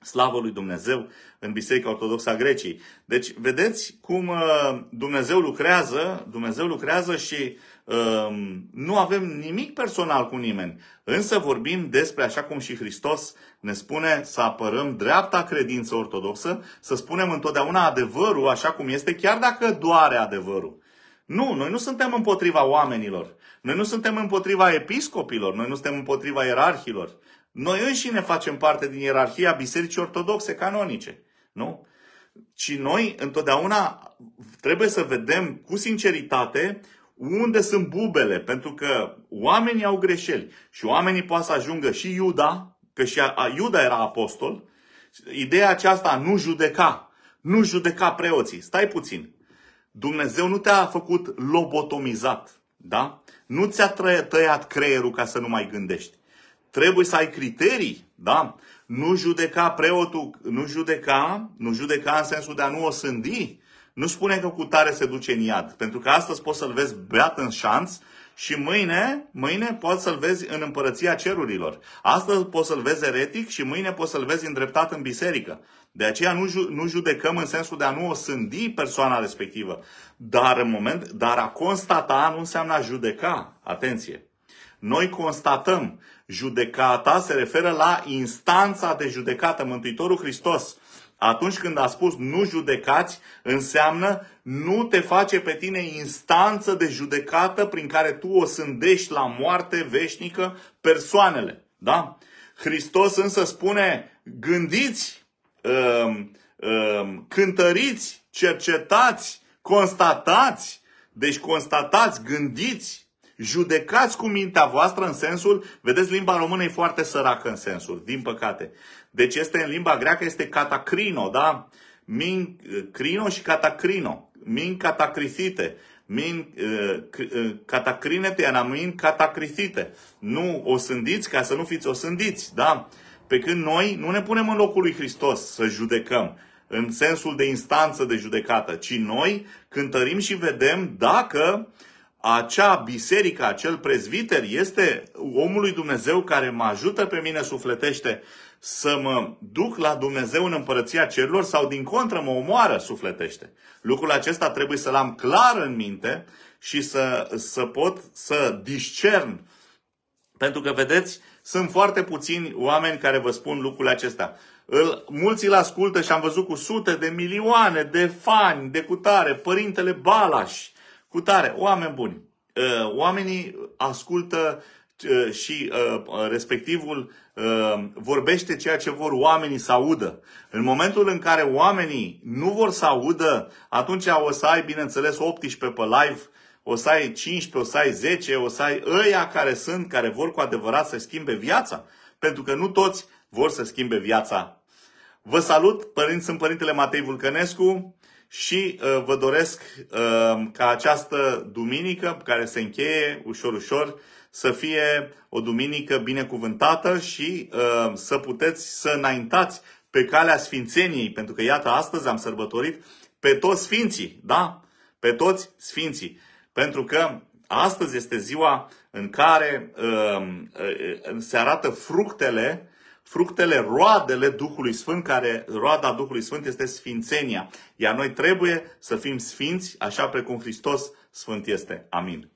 slavă lui Dumnezeu, în Biserica Ortodoxă a Greciei. Deci, vedeți cum uh, Dumnezeu lucrează, Dumnezeu lucrează și Ehm, nu avem nimic personal cu nimeni, însă vorbim despre, așa cum și Hristos ne spune, să apărăm dreapta credință ortodoxă, să spunem întotdeauna adevărul așa cum este, chiar dacă doare adevărul. Nu, noi nu suntem împotriva oamenilor, noi nu suntem împotriva episcopilor, noi nu suntem împotriva ierarhilor. Noi înșine facem parte din ierarhia Bisericii Ortodoxe Canonice. Nu? Ci noi întotdeauna trebuie să vedem cu sinceritate unde sunt bubele, pentru că oamenii au greșeli și oamenii poate să ajungă și Iuda, că și Iuda era apostol, ideea aceasta nu judeca, nu judeca preoții. Stai puțin, Dumnezeu nu te-a făcut lobotomizat, da? Nu ți-a tăiat creierul ca să nu mai gândești. Trebuie să ai criterii, da? Nu judeca preotul, nu judeca, nu judeca în sensul de a nu o sândi, nu spune că cu tare se duce în iad, pentru că astăzi poți să-l vezi beat în șanț și mâine, mâine poți să-l vezi în împărăția cerurilor. Astăzi poți să-l vezi eretic și mâine poți să-l vezi îndreptat în biserică. De aceea nu, ju- nu judecăm în sensul de a nu o sândi persoana respectivă. Dar, în moment, dar a constata nu înseamnă a judeca. Atenție! Noi constatăm, judecata se referă la instanța de judecată, Mântuitorul Hristos atunci când a spus nu judecați, înseamnă nu te face pe tine instanță de judecată prin care tu o sândești la moarte veșnică persoanele. Da? Hristos însă spune, gândiți, um, um, cântăriți, cercetați, constatați, deci constatați, gândiți, judecați cu mintea voastră în sensul, vedeți, limba română e foarte săracă în sensul, din păcate. Deci este în limba greacă, este catacrino, da? Min, eh, crino și catacrino. Min catacrisite. Min uh, eh, eh, catacrinete, anamin catacrisite. Nu sândiți ca să nu fiți o sândiți, da? Pe când noi nu ne punem în locul lui Hristos să judecăm în sensul de instanță de judecată, ci noi cântărim și vedem dacă acea biserică, acel prezviter este omul lui Dumnezeu care mă ajută pe mine sufletește să mă duc la Dumnezeu în împărăția cerurilor sau din contră mă omoară sufletește. Lucrul acesta trebuie să-l am clar în minte și să, să pot să discern. Pentru că, vedeți, sunt foarte puțini oameni care vă spun lucrul acesta Îl, mulți îl ascultă și am văzut cu sute de milioane de fani, de cutare, părintele Balaș, cutare, oameni buni. Ă, oamenii ascultă Uh, și uh, uh, respectivul vorbește ceea ce vor oamenii să audă. În momentul în care oamenii nu vor să audă, atunci o să ai, bineînțeles, 18 pe live, o să ai 15, o să ai 10, o să ai ăia care sunt, care vor cu adevărat să schimbe viața. Pentru că nu toți vor să schimbe viața. Vă salut, părinți, sunt Părintele Matei Vulcănescu și uh, vă doresc uh, ca această duminică care se încheie ușor-ușor să fie o duminică binecuvântată și uh, să puteți să înaintați pe calea Sfințeniei, pentru că iată, astăzi am sărbătorit pe toți Sfinții, da? Pe toți Sfinții. Pentru că astăzi este ziua în care uh, uh, se arată fructele fructele, roadele Duhului Sfânt, care roada Duhului Sfânt este sfințenia. Iar noi trebuie să fim sfinți, așa precum Hristos sfânt este. Amin.